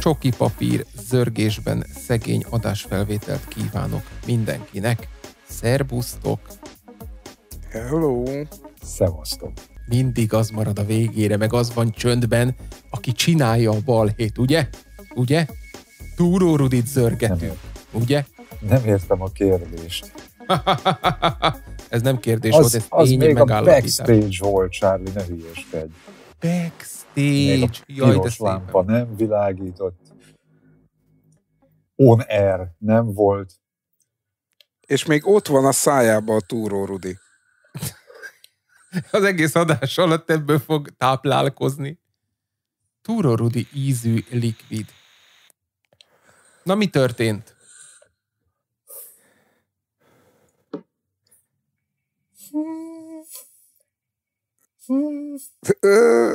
Csoki papír zörgésben szegény adásfelvételt kívánok mindenkinek. Szerbusztok! Hello! Szevasztok! mindig az marad a végére, meg az van csöndben, aki csinálja a balhét, ugye? Ugye? Túró Rudit nem ugye? Nem értem a kérdést. ez nem kérdés az, volt, ez az még a backstage volt, Charlie, ne hülyeskedj. Backstage, még a jaj, de lámpa szépen. nem világított. On air nem volt. És még ott van a szájában a túró, Rudi. az egész adás alatt ebből fog táplálkozni. Túrorudi ízű likvid. Na, mi történt?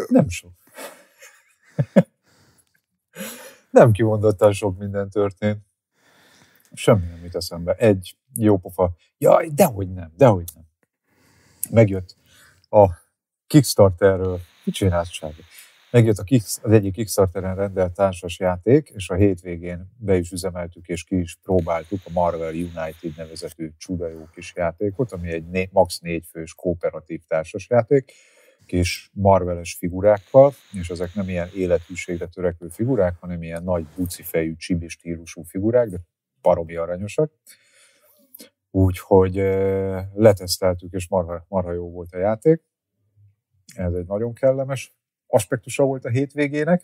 Nem sok. Nem kimondottan sok minden történt. Semmi nem jut eszembe. Egy jó pofa. Jaj, dehogy nem, dehogy nem. Megjött a Kickstarterről. Mit csinálsz, Megjött a az egyik Kickstarteren rendelt társas játék, és a hétvégén be is üzemeltük, és ki is próbáltuk a Marvel United nevezetű csuda jó kis játékot, ami egy né, max. négyfős kooperatív társasjáték, kis marveles figurákkal, és ezek nem ilyen életűségre törekvő figurák, hanem ilyen nagy bucifejű, csibi stílusú figurák, de baromi aranyosak Úgyhogy leteszteltük, és marha, marha jó volt a játék. Ez egy nagyon kellemes aspektusa volt a hétvégének,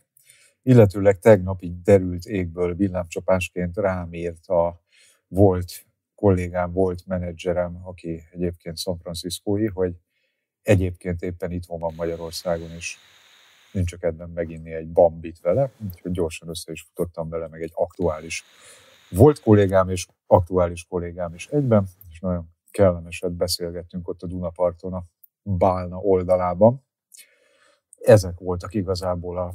illetőleg tegnap így derült égből villámcsapásként rám írt a volt kollégám, volt menedzserem, aki egyébként San Franciscói, hogy egyébként éppen itthon van Magyarországon, és nincs csak kedvem meginni egy bambit vele, úgyhogy gyorsan össze is futottam vele, meg egy aktuális volt kollégám és aktuális kollégám is egyben, és nagyon kellemeset beszélgettünk ott a Dunaparton a Bálna oldalában. Ezek voltak igazából a,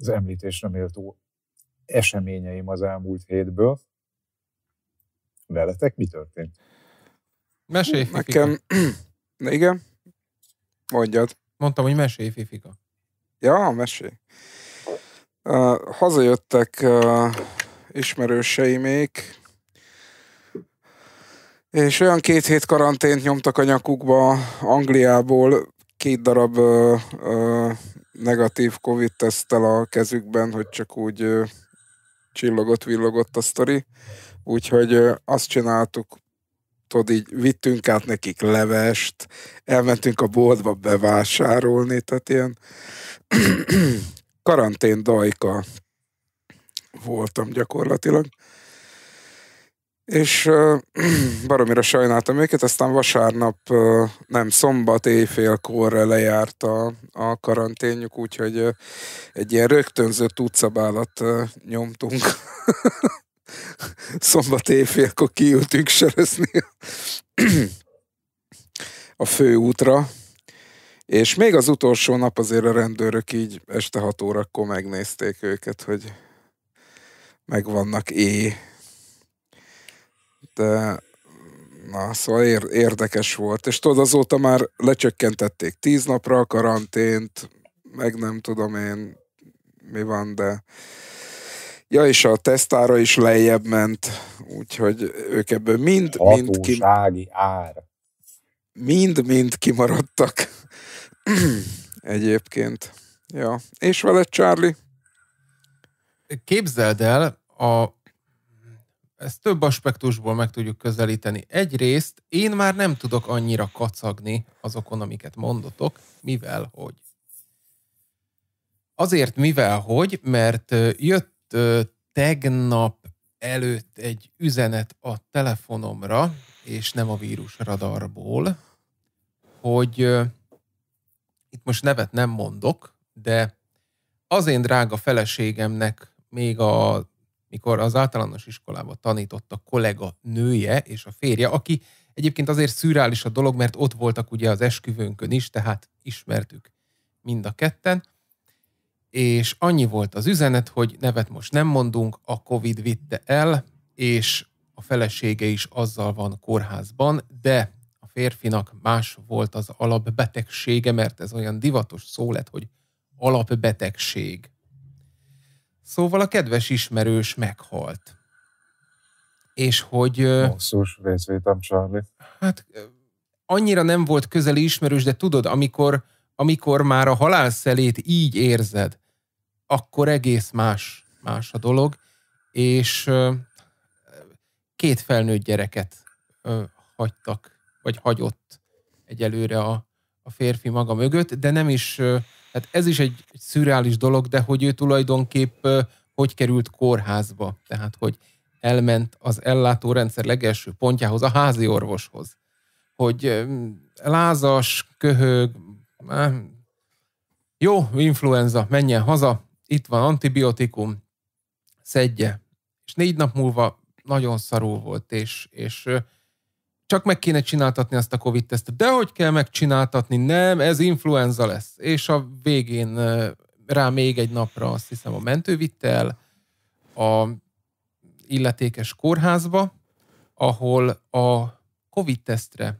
az említésre méltó eseményeim az elmúlt hétből. Veletek mi történt? Mesélj, Fifika. Nekem... Igen? Mondjad. Mondtam, hogy mesélj, Fifika. Ja, mesélj. Uh, hazajöttek uh, ismerőseimék, és olyan két hét karantént nyomtak a nyakukba Angliából, két darab ö, ö, negatív Covid-tesztel a kezükben, hogy csak úgy ö, csillogott-villogott a sztori. Úgyhogy ö, azt csináltuk, tudod, így vittünk át nekik levest, elmentünk a boltba bevásárolni, tehát ilyen karantén dajka voltam gyakorlatilag. És uh, baromira sajnáltam őket, aztán vasárnap, nem, szombat éjfélkor lejárt a, a karanténjuk, úgyhogy egy ilyen rögtönzött utcabálat nyomtunk. szombat éjfélkor kiültünk serezni a főútra, és még az utolsó nap azért a rendőrök így este hat órakor megnézték őket, hogy megvannak éj tehát na, szóval ér, érdekes volt. És tudod, azóta már lecsökkentették tíz napra a karantént, meg nem tudom én mi van, de... Ja, és a tesztára is lejjebb ment, úgyhogy ők ebből mind, mind, ki... ár. mind, mind kimaradtak. Egyébként. Ja. És veled, Charlie? Képzeld el, a ezt több aspektusból meg tudjuk közelíteni. Egyrészt én már nem tudok annyira kacagni azokon, amiket mondotok, mivel hogy. Azért mivel hogy, mert jött tegnap előtt egy üzenet a telefonomra, és nem a vírus radarból, hogy itt most nevet nem mondok, de az én drága feleségemnek még a mikor az általános iskolába tanított a kollega nője és a férje, aki egyébként azért szürális a dolog, mert ott voltak ugye az esküvőnkön is, tehát ismertük mind a ketten, és annyi volt az üzenet, hogy nevet most nem mondunk, a Covid vitte el, és a felesége is azzal van kórházban, de a férfinak más volt az alapbetegsége, mert ez olyan divatos szó lett, hogy alapbetegség. Szóval a kedves ismerős meghalt. És hogy... Hosszús részvétem, Charlie. Hát annyira nem volt közeli ismerős, de tudod, amikor, amikor már a halál szelét így érzed, akkor egész más, más a dolog, és két felnőtt gyereket hagytak, vagy hagyott egyelőre a, a férfi maga mögött, de nem is tehát ez is egy, szürreális dolog, de hogy ő tulajdonképp hogy került kórházba, tehát hogy elment az ellátórendszer legelső pontjához, a házi orvoshoz, hogy lázas, köhög, jó, influenza, menjen haza, itt van antibiotikum, szedje. És négy nap múlva nagyon szarul volt, és, és csak meg kéne csináltatni azt a Covid-tesztet. De hogy kell megcsináltatni? Nem, ez influenza lesz. És a végén rá még egy napra azt hiszem a mentő vitte el a illetékes kórházba, ahol a Covid-tesztre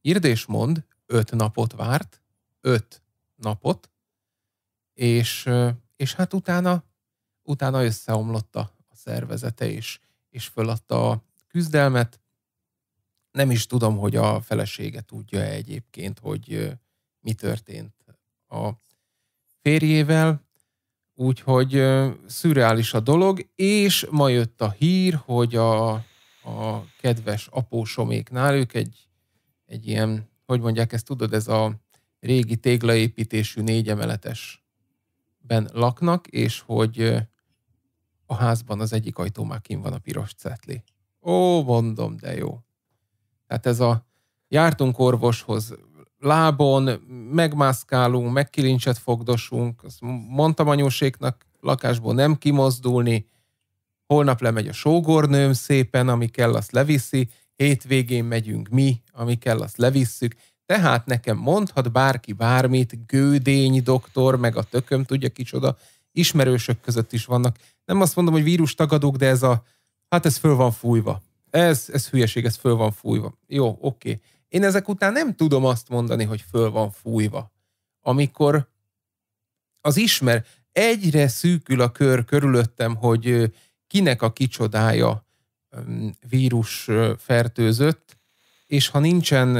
írd és mond, öt napot várt, öt napot, és, és hát utána, utána összeomlott a szervezete, és, és föladta a küzdelmet, nem is tudom, hogy a felesége tudja -e egyébként, hogy mi történt a férjével, úgyhogy szürreális a dolog, és ma jött a hír, hogy a, a kedves apósoméknál, ők egy, egy ilyen, hogy mondják ezt, tudod, ez a régi téglaépítésű négyemeletesben laknak, és hogy a házban az egyik ajtó már kim van a piros cetli. Ó, mondom, de jó. Tehát ez a jártunk orvoshoz, lábon megmászkálunk, megkilincset fogdosunk, azt mondtam anyóséknak lakásból nem kimozdulni, holnap lemegy a sógornőm szépen, ami kell, azt leviszi, hétvégén megyünk mi, ami kell, azt levisszük, tehát nekem mondhat bárki bármit, gődény doktor, meg a tököm, tudja kicsoda, ismerősök között is vannak. Nem azt mondom, hogy vírus tagadók, de ez a, hát ez föl van fújva. Ez, ez hülyeség, ez föl van fújva. Jó, oké. Okay. Én ezek után nem tudom azt mondani, hogy föl van fújva. Amikor az ismer, egyre szűkül a kör körülöttem, hogy kinek a kicsodája vírus fertőzött, és ha nincsen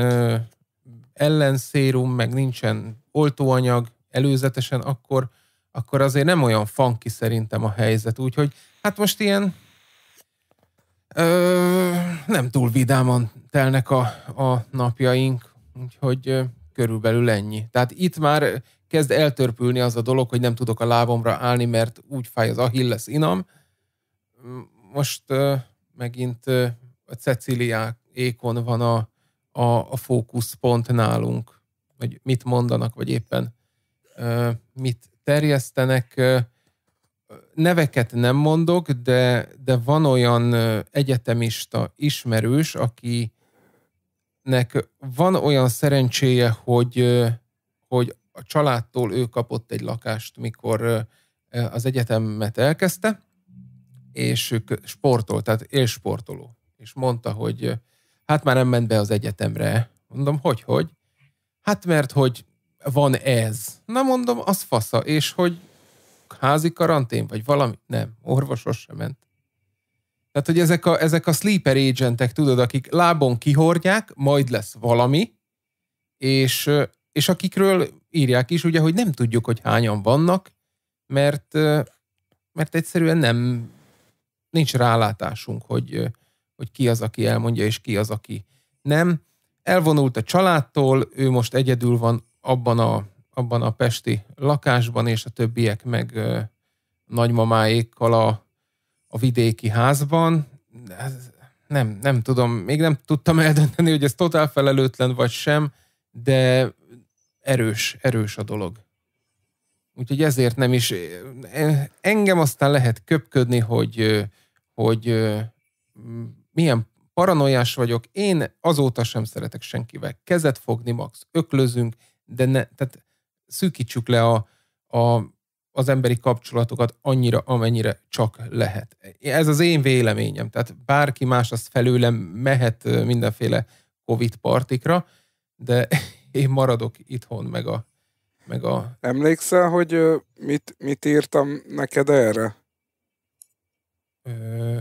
ellenszérum, meg nincsen oltóanyag előzetesen, akkor, akkor azért nem olyan funky szerintem a helyzet. Úgyhogy hát most ilyen Ö, nem túl vidáman telnek a, a napjaink, úgyhogy ö, körülbelül ennyi. Tehát itt már kezd eltörpülni az a dolog, hogy nem tudok a lábomra állni, mert úgy fáj az Achilles inam. Most ö, megint ö, a ékon van a, a, a fókuszpont nálunk, hogy mit mondanak, vagy éppen ö, mit terjesztenek. Ö, neveket nem mondok, de, de van olyan egyetemista ismerős, akinek van olyan szerencséje, hogy, hogy a családtól ő kapott egy lakást, mikor az egyetemet elkezdte, és ők sportolt, tehát élsportoló. És mondta, hogy hát már nem ment be az egyetemre. Mondom, hogy, hogy? Hát mert, hogy van ez. Na mondom, az fasza, és hogy házi karantén, vagy valami? Nem, orvosos sem ment. Tehát, hogy ezek a, ezek a sleeper agentek, tudod, akik lábon kihordják, majd lesz valami, és, és akikről írják is, ugye, hogy nem tudjuk, hogy hányan vannak, mert, mert egyszerűen nem, nincs rálátásunk, hogy, hogy ki az, aki elmondja, és ki az, aki nem. Elvonult a családtól, ő most egyedül van abban a abban a pesti lakásban, és a többiek meg nagymamáékkal a, a vidéki házban. nem, nem tudom, még nem tudtam eldönteni, hogy ez totál felelőtlen vagy sem, de erős, erős a dolog. Úgyhogy ezért nem is, engem aztán lehet köpködni, hogy, hogy milyen paranoiás vagyok, én azóta sem szeretek senkivel kezet fogni, max öklözünk, de ne, tehát szűkítsük le a, a, az emberi kapcsolatokat annyira, amennyire csak lehet. Ez az én véleményem. Tehát bárki más azt felőlem mehet mindenféle Covid partikra, de én maradok itthon, meg a... Meg a... Emlékszel, hogy mit, mit írtam neked erre? Ö,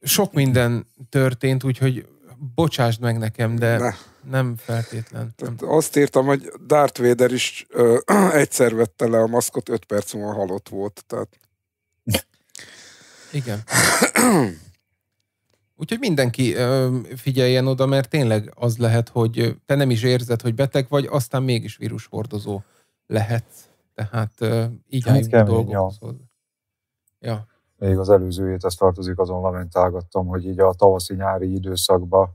sok minden történt, úgyhogy bocsásd meg nekem, de... Ne nem feltétlen. Tehát nem. Azt írtam, hogy Darth Vader is ö, ö, egyszer vette le a maszkot, öt perc múlva halott volt. Tehát... Igen. Úgyhogy mindenki ö, figyeljen oda, mert tényleg az lehet, hogy te nem is érzed, hogy beteg vagy, aztán mégis vírushordozó lehet. Tehát ö, így hát álljunk a dolgokhoz. Ja. Még az előző héthez tartozik, azon lamentálgattam, hogy így a tavaszi-nyári időszakban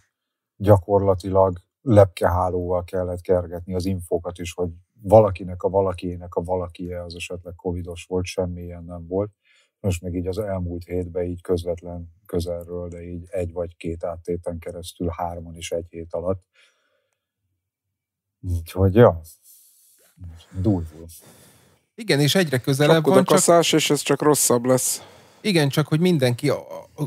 gyakorlatilag lepkehálóval kellett kergetni az infókat is, hogy valakinek a valakinek a valakije az esetleg covidos volt, semmilyen nem volt. Most még így az elmúlt hétben így közvetlen közelről, de így egy vagy két áttéten keresztül, hárman is egy hét alatt. Úgyhogy, ja, durvul. Igen, és egyre közelebb csak van. Csak kaszás, és ez csak rosszabb lesz. Igen, csak hogy mindenki,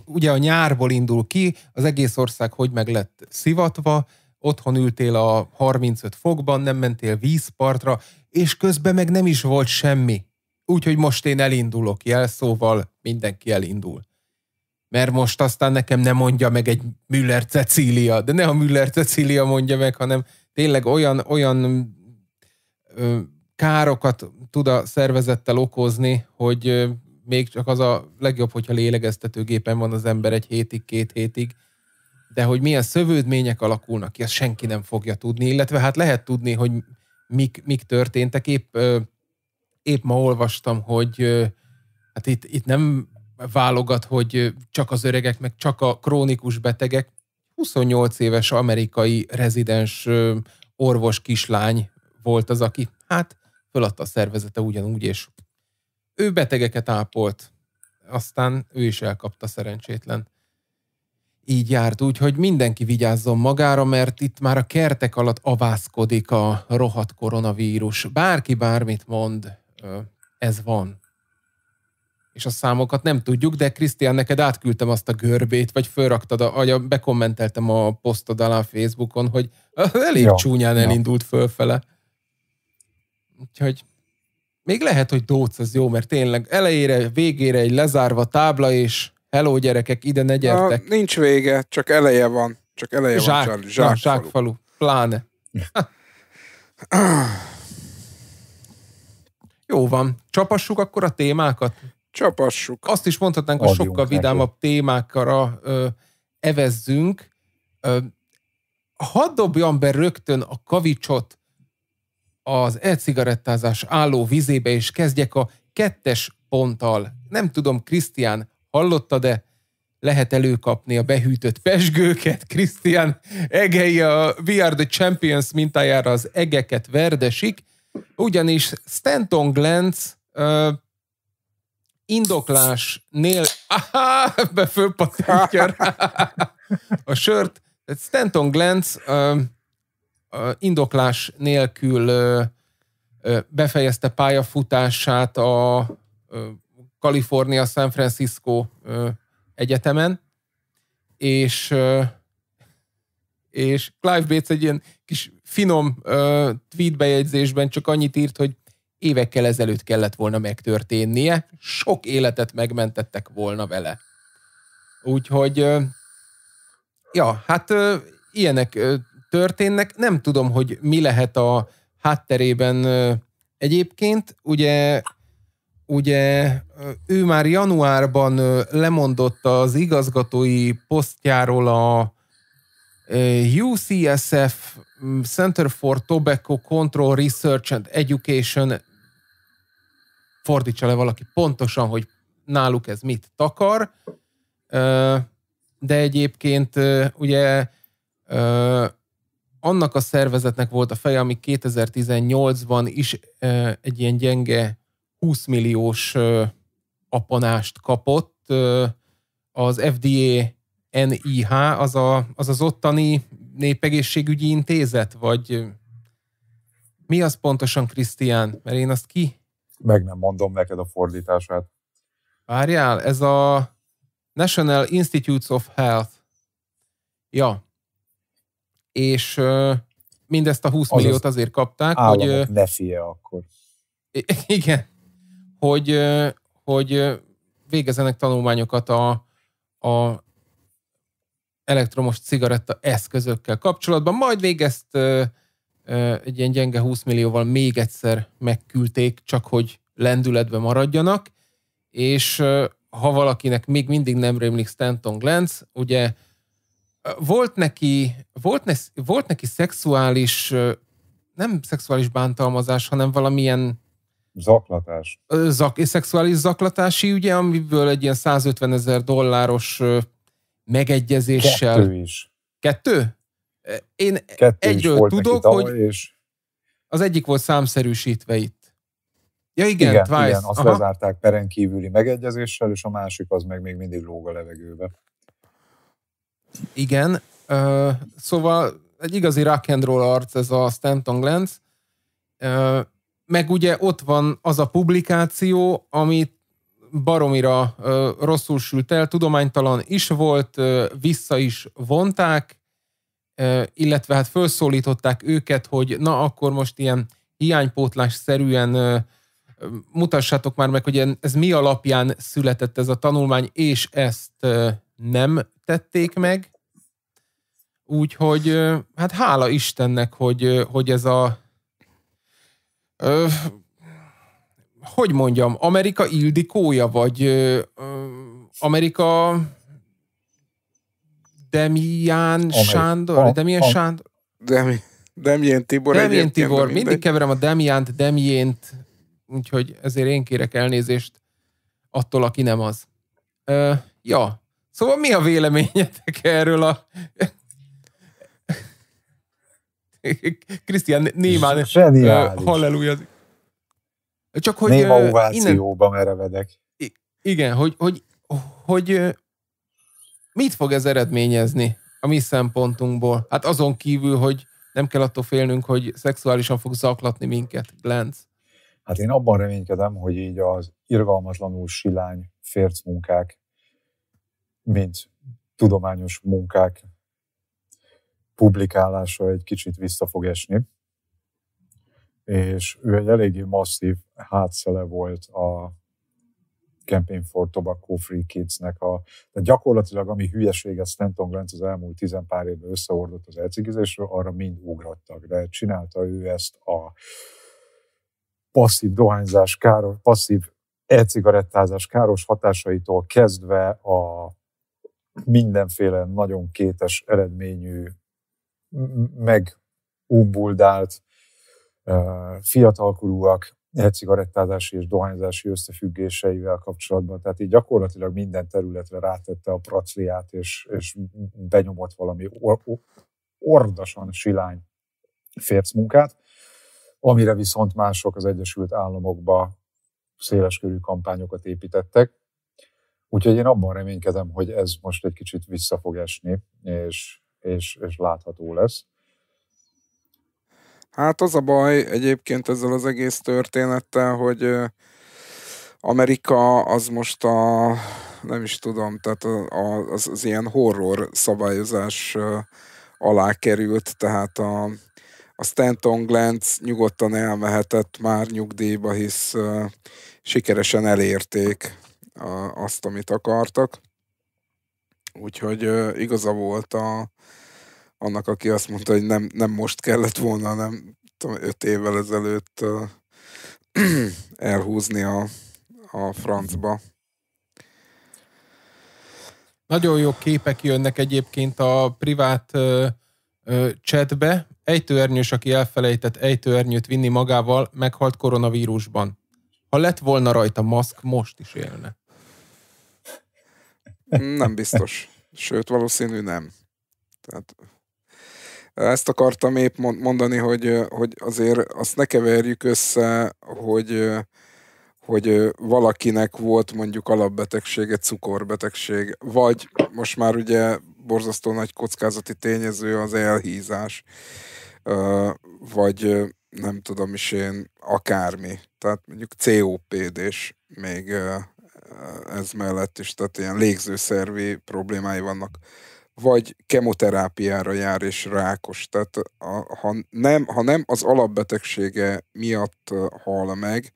ugye a nyárból indul ki, az egész ország hogy meg lett szivatva, otthon ültél a 35 fokban, nem mentél vízpartra, és közben meg nem is volt semmi. Úgyhogy most én elindulok jelszóval, mindenki elindul. Mert most aztán nekem nem mondja meg egy Müller Cecília, de ne a Müller Cecília mondja meg, hanem tényleg olyan, olyan ö, károkat tud a szervezettel okozni, hogy ö, még csak az a legjobb, hogyha lélegeztetőgépen van az ember egy hétig, két hétig, de hogy milyen szövődmények alakulnak ki, azt senki nem fogja tudni, illetve hát lehet tudni, hogy mik, mik történtek. Épp, épp ma olvastam, hogy hát itt, itt nem válogat, hogy csak az öregek, meg csak a krónikus betegek. 28 éves amerikai rezidens orvos kislány volt az, aki hát föladta a szervezete ugyanúgy, és ő betegeket ápolt. Aztán ő is elkapta szerencsétlen így járt, úgyhogy mindenki vigyázzon magára, mert itt már a kertek alatt avászkodik a rohadt koronavírus. Bárki bármit mond, ez van. És a számokat nem tudjuk, de Krisztián, neked átküldtem azt a görbét, vagy fölraktad, a, vagy bekommenteltem a posztod alá Facebookon, hogy elég ja, csúnyán ja. elindult fölfele. Úgyhogy még lehet, hogy Dóc az jó, mert tényleg elejére, végére egy lezárva tábla, és Hello gyerekek, ide ne gyertek. Na, nincs vége, csak eleje van. Csak eleje zsák, van, Charlie. Zsákfalu. zsákfalu. Pláne. Jó van. Csapassuk akkor a témákat? Csapassuk. Azt is mondhatnánk, hogy sokkal vidámabb témákra ö, evezzünk. Ö, hadd dobjam be rögtön a kavicsot az e-cigarettázás álló vizébe, és kezdjek a kettes ponttal. Nem tudom, Krisztián, hallotta, de lehet előkapni a behűtött pesgőket. Krisztián Egei a We Are The Champions mintájára az egeket verdesik, ugyanis Stanton Glantz uh, nél, aha, be a sört. Stanton Glantz uh, uh, indoklás nélkül uh, befejezte pályafutását a Kalifornia San Francisco egyetemen, és, és Clive Bates egy ilyen kis finom tweet bejegyzésben csak annyit írt, hogy évekkel ezelőtt kellett volna megtörténnie, sok életet megmentettek volna vele. Úgyhogy, ja, hát ilyenek történnek. Nem tudom, hogy mi lehet a hátterében egyébként. Ugye, ugye ő már januárban lemondott az igazgatói posztjáról a UCSF Center for Tobacco Control Research and Education fordítsa le valaki pontosan, hogy náluk ez mit takar, de egyébként ugye annak a szervezetnek volt a feje, ami 2018-ban is egy ilyen gyenge 20 milliós apanást kapott. Az FDA NIH, az, a, az az ottani népegészségügyi intézet, vagy mi az pontosan, Krisztián? Mert én azt ki? Meg nem mondom neked a fordítását. Várjál, ez a National Institutes of Health. Ja. És mindezt a 20 az milliót azért kapták, hogy... ne fie akkor. Igen. Hogy hogy végezenek tanulmányokat a, a elektromos cigaretta eszközökkel kapcsolatban, majd végezt egy ilyen gyenge 20 millióval még egyszer megküldték, csak hogy lendületbe maradjanak, és ha valakinek még mindig nem rémlik Stanton Glantz, ugye volt neki, volt, ne, volt neki szexuális, nem szexuális bántalmazás, hanem valamilyen Zaklatás. Zak, szexuális zaklatási, ugye, amiből egy ilyen 150 ezer dolláros megegyezéssel... Kettő is. Kettő? Én Kettő egyről tudok, hogy és... az egyik volt számszerűsítve itt. Ja igen, igen, Twice. igen azt Aha. lezárták peren kívüli megegyezéssel, és a másik az meg még mindig lóg a levegőbe. Igen, uh, szóval egy igazi rock and roll arc ez a Stanton Glantz. Uh, meg ugye ott van az a publikáció, amit baromira ö, rosszul sült el, tudománytalan is volt, ö, vissza is vonták, ö, illetve hát felszólították őket, hogy na akkor most ilyen hiánypótlás szerűen ö, mutassátok már meg, hogy ez mi alapján született ez a tanulmány, és ezt ö, nem tették meg. Úgyhogy hát hála Istennek, hogy, ö, hogy ez a hogy mondjam, Amerika Ildikója, vagy ö, Amerika Demián Sándor? Demián Sándor? Demi, Demián Tibor. Demián Tibor. Mindig keverem a Demiánt, Demiént, úgyhogy ezért én kérek elnézést attól, aki nem az. Ö, ja, szóval mi a véleményetek erről a Krisztián Némán Zseniális. halleluja. Csak hogy... Néma ovációba innen... merevedek. I- igen, hogy, hogy, hogy mit fog ez eredményezni a mi szempontunkból? Hát azon kívül, hogy nem kell attól félnünk, hogy szexuálisan fog zaklatni minket, Glenc. Hát én abban reménykedem, hogy így az irgalmatlanul silány férc munkák, mint tudományos munkák publikálása egy kicsit vissza fog esni, és ő egy eléggé masszív hátszele volt a Campaign for Tobacco Free Kids-nek a, de gyakorlatilag ami hülyeséget Stanton Glantz az elmúlt tizen pár évben összeordott az elcigizésről, arra mind ugrattak, de csinálta ő ezt a passzív dohányzás, káros, passzív elcigarettázás káros hatásaitól kezdve a mindenféle nagyon kétes eredményű megúbuldált fiatalkorúak cigarettázási és dohányzási összefüggéseivel kapcsolatban. Tehát így gyakorlatilag minden területre rátette a pracliát, és, és benyomott valami or- ordasan silány férc munkát, amire viszont mások az Egyesült Államokba széleskörű kampányokat építettek. Úgyhogy én abban reménykedem, hogy ez most egy kicsit vissza fog esni, és és, és látható lesz. Hát az a baj egyébként ezzel az egész történettel, hogy Amerika az most a, nem is tudom, tehát a, a, az, az ilyen horror szabályozás alá került, tehát a, a Stanton Glantz nyugodtan elmehetett már nyugdíjba, hisz sikeresen elérték azt, amit akartak. Úgyhogy uh, igaza volt a, annak, aki azt mondta, hogy nem, nem most kellett volna, nem tudom, öt évvel ezelőtt uh, elhúzni a, a francba. Nagyon jó képek jönnek egyébként a privát ö, ö, chatbe. Ejtőernyős, aki elfelejtett ejtőernyőt vinni magával, meghalt koronavírusban. Ha lett volna rajta maszk, most is élne. Nem biztos. Sőt, valószínű nem. Tehát ezt akartam épp mondani, hogy, hogy azért azt ne keverjük össze, hogy, hogy valakinek volt mondjuk alapbetegsége, cukorbetegség, vagy most már ugye borzasztó nagy kockázati tényező az elhízás, vagy nem tudom is én, akármi. Tehát mondjuk COPD-s még ez mellett is, tehát ilyen légzőszervi problémái vannak, vagy kemoterápiára jár és rákos. Tehát a, ha, nem, ha nem az alapbetegsége miatt hal meg,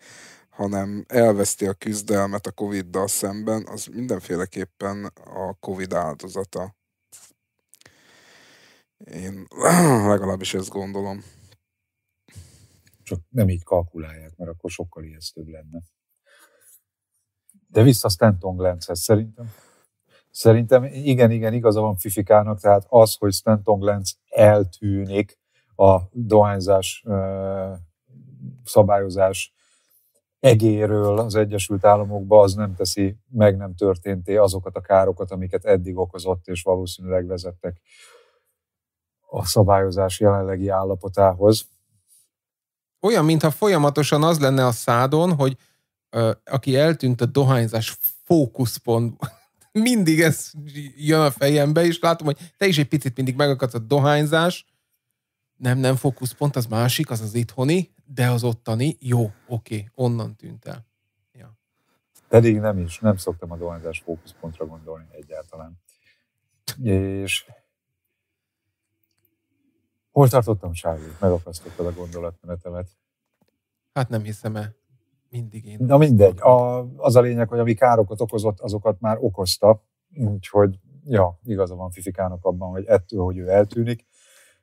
hanem elveszti a küzdelmet a Covid-dal szemben, az mindenféleképpen a Covid áldozata. Én legalábbis ezt gondolom. Csak nem így kalkulálják, mert akkor sokkal ijesztőbb lenne. De vissza Stanton Glenshez szerintem. Szerintem igen, igen, igaza van Fifikának, tehát az, hogy Stanton Glens eltűnik a dohányzás szabályozás egéről az Egyesült Államokba, az nem teszi, meg nem történté azokat a károkat, amiket eddig okozott, és valószínűleg vezettek a szabályozás jelenlegi állapotához. Olyan, mintha folyamatosan az lenne a szádon, hogy aki eltűnt a dohányzás fókuszpont, mindig ez jön a fejembe, és látom, hogy te is egy picit mindig megakadsz a dohányzás, nem, nem fókuszpont, az másik, az az itthoni, de az ottani, jó, oké, onnan tűnt el. Ja. Pedig nem is, nem szoktam a dohányzás fókuszpontra gondolni egyáltalán. És hol tartottam, Sávi? Megakasztottad a gondolatmenetemet. Hát nem hiszem el mindig én. Na mindegy. A, az a lényeg, hogy ami károkat okozott, azokat már okozta. Úgyhogy, ja, igaza van Fifikának abban, hogy ettől, hogy ő eltűnik,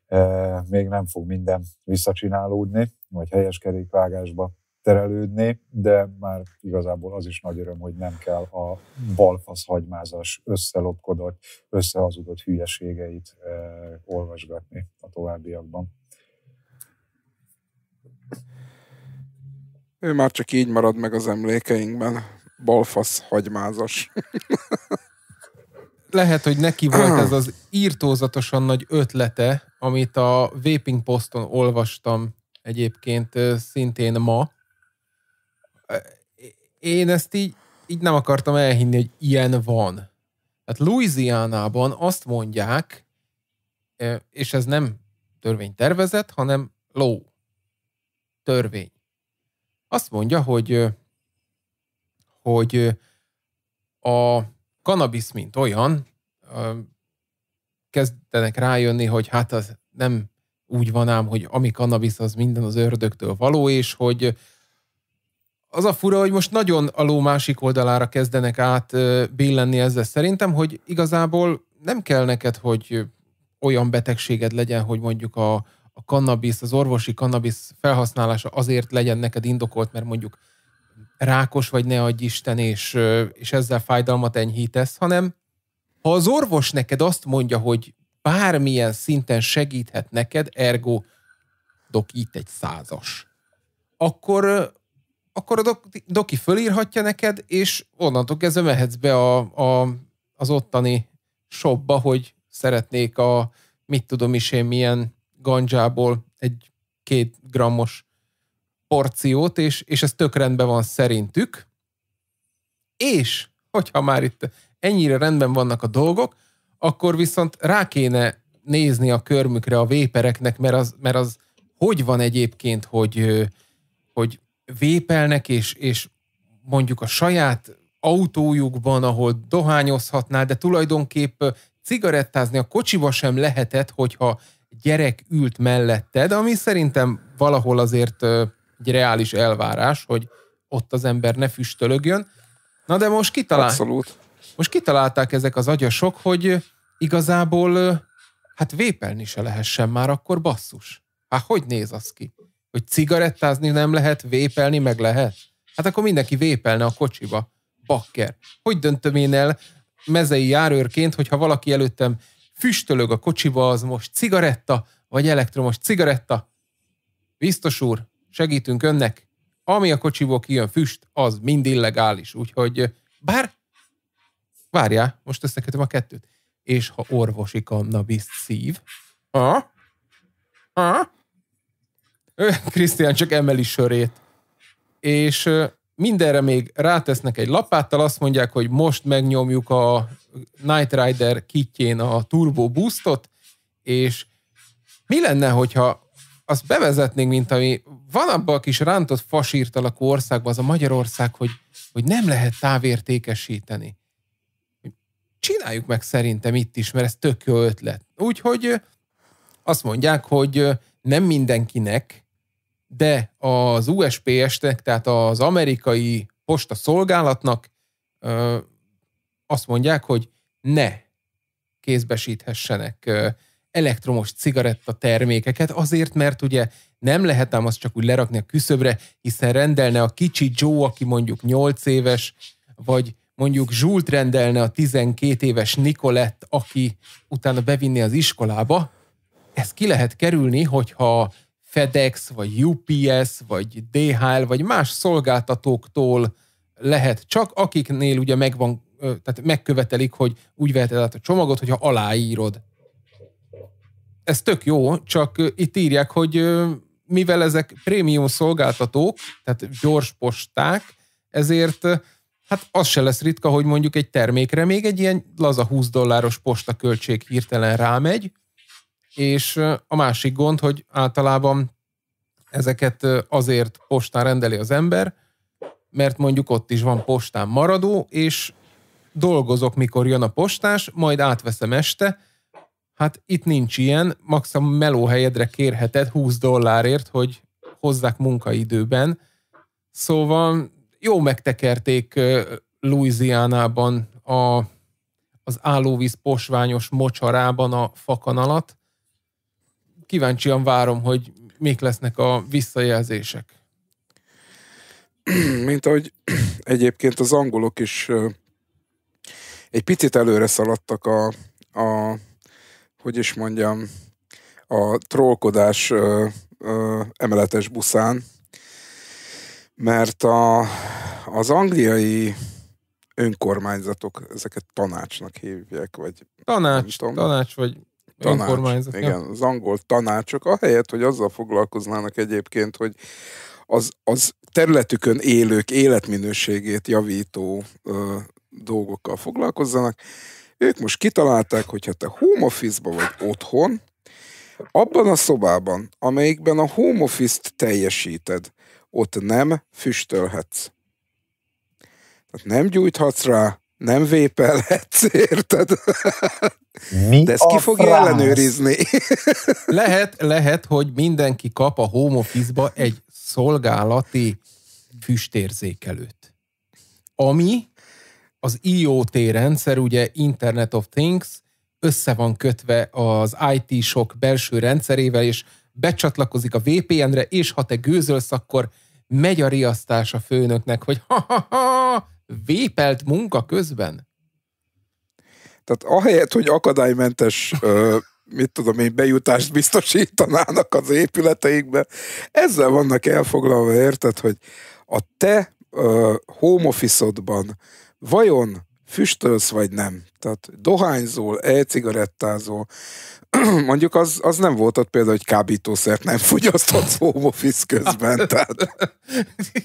e, még nem fog minden visszacsinálódni, vagy helyes kerékvágásba terelődni, de már igazából az is nagy öröm, hogy nem kell a balfasz hagymázas, összelopkodott, összehazudott hülyeségeit e, olvasgatni a továbbiakban. Ő már csak így marad meg az emlékeinkben. Balfasz hagymázas. Lehet, hogy neki volt ez az írtózatosan nagy ötlete, amit a Vaping Poston olvastam egyébként szintén ma. Én ezt így, így nem akartam elhinni, hogy ilyen van. Hát Louisiana-ban azt mondják, és ez nem törvénytervezet, hanem low törvény. Azt mondja, hogy, hogy a kanabis, mint olyan, kezdenek rájönni, hogy hát az nem úgy van ám, hogy ami kanabis, az minden az ördögtől való, és hogy az a fura, hogy most nagyon aló másik oldalára kezdenek át billenni ezzel szerintem, hogy igazából nem kell neked, hogy olyan betegséged legyen, hogy mondjuk a, a kannabisz, az orvosi kannabisz felhasználása azért legyen neked indokolt, mert mondjuk rákos vagy ne adj Isten, és, és ezzel fájdalmat enyhítesz, hanem ha az orvos neked azt mondja, hogy bármilyen szinten segíthet neked, ergo dok itt egy százas, akkor, akkor a dok, doki fölírhatja neked, és onnantól kezdve mehetsz be a, a, az ottani shopba, hogy szeretnék a mit tudom is én milyen ganjából egy két grammos porciót, és, és ez tök rendben van szerintük. És, hogyha már itt ennyire rendben vannak a dolgok, akkor viszont rá kéne nézni a körmükre a vépereknek, mert az, mert az hogy van egyébként, hogy, hogy vépelnek, és, és mondjuk a saját autójukban, ahol dohányozhatnál, de tulajdonképp cigarettázni a kocsiba sem lehetett, hogyha gyerek ült melletted, ami szerintem valahol azért egy reális elvárás, hogy ott az ember ne füstölögjön. Na de most kitalál... Abszolút. Most kitalálták ezek az agyasok, hogy igazából hát vépelni se lehessen már akkor basszus. Hát hogy néz az ki? Hogy cigarettázni nem lehet, vépelni meg lehet? Hát akkor mindenki vépelne a kocsiba. Bakker. Hogy döntöm én el mezei járőrként, hogyha valaki előttem füstölög a kocsiba, az most cigaretta, vagy elektromos cigaretta? Biztos úr, segítünk önnek. Ami a kocsiból kijön füst, az mind illegális, úgyhogy bár... Várjál, most összekötöm a kettőt. És ha orvosi kannabisz szív... Ha? Ha? Krisztián csak emeli sörét. És Mindenre még rátesznek egy lapáttal, azt mondják, hogy most megnyomjuk a Night Rider kitjén a turbo boostot, és mi lenne, hogyha azt bevezetnénk, mint ami van abban a kis rántott fasírt alakú országban, az a Magyarország, hogy, hogy nem lehet távértékesíteni. Csináljuk meg szerintem itt is, mert ez tök jó ötlet. Úgyhogy azt mondják, hogy nem mindenkinek de az USPS-nek, tehát az amerikai posta szolgálatnak ö, azt mondják, hogy ne kézbesíthessenek ö, elektromos cigaretta termékeket, azért, mert ugye nem lehet ám azt csak úgy lerakni a küszöbre, hiszen rendelne a kicsi Joe, aki mondjuk 8 éves, vagy mondjuk Zsult rendelne a 12 éves Nikolett, aki utána bevinni az iskolába. Ezt ki lehet kerülni, hogyha FedEx, vagy UPS, vagy DHL, vagy más szolgáltatóktól lehet csak, akiknél ugye megvan, tehát megkövetelik, hogy úgy veheted át a csomagot, hogyha aláírod. Ez tök jó, csak itt írják, hogy mivel ezek prémium szolgáltatók, tehát gyors posták, ezért hát az se lesz ritka, hogy mondjuk egy termékre még egy ilyen laza 20 dolláros postaköltség hirtelen rámegy, és a másik gond, hogy általában ezeket azért postán rendeli az ember, mert mondjuk ott is van postán maradó, és dolgozok, mikor jön a postás, majd átveszem este. Hát itt nincs ilyen, maximum melóhelyedre kérheted 20 dollárért, hogy hozzák munkaidőben. Szóval jó megtekerték Louisianában a, az állóvíz posványos mocsarában a fakanalat, kíváncsian várom, hogy mik lesznek a visszajelzések. Mint ahogy egyébként az angolok is egy picit előre szaladtak a, a hogy is mondjam, a trollkodás ö, ö, emeletes buszán, mert a, az angliai önkormányzatok ezeket tanácsnak hívják, vagy tanács, tudom, tanács vagy Tanács, igen, az angol tanácsok, ahelyett, hogy azzal foglalkoznának egyébként, hogy az, az területükön élők életminőségét javító ö, dolgokkal foglalkozzanak. Ők most kitalálták, hogy ha te home office vagy otthon, abban a szobában, amelyikben a home office-t teljesíted, ott nem füstölhetsz. Tehát nem gyújthatsz rá, nem vépelhetsz, érted? Mi De ezt ki fog franc? ellenőrizni? Lehet, lehet, hogy mindenki kap a home office-ba egy szolgálati füstérzékelőt, ami az IoT rendszer, ugye Internet of Things, össze van kötve az IT-sok belső rendszerével, és becsatlakozik a VPN-re, és ha te gőzölsz, akkor megy a riasztás a főnöknek, hogy ha, ha, ha vépelt munka közben? Tehát ahelyett, hogy akadálymentes ö, mit tudom én, bejutást biztosítanának az épületeikbe. Ezzel vannak elfoglalva, érted, hogy a te ö, home office-odban vajon füstölsz vagy nem. Tehát dohányzol, e-cigarettázol. Mondjuk az, az nem volt ott például, hogy kábítószert nem fogyasztott home office közben. Tehát...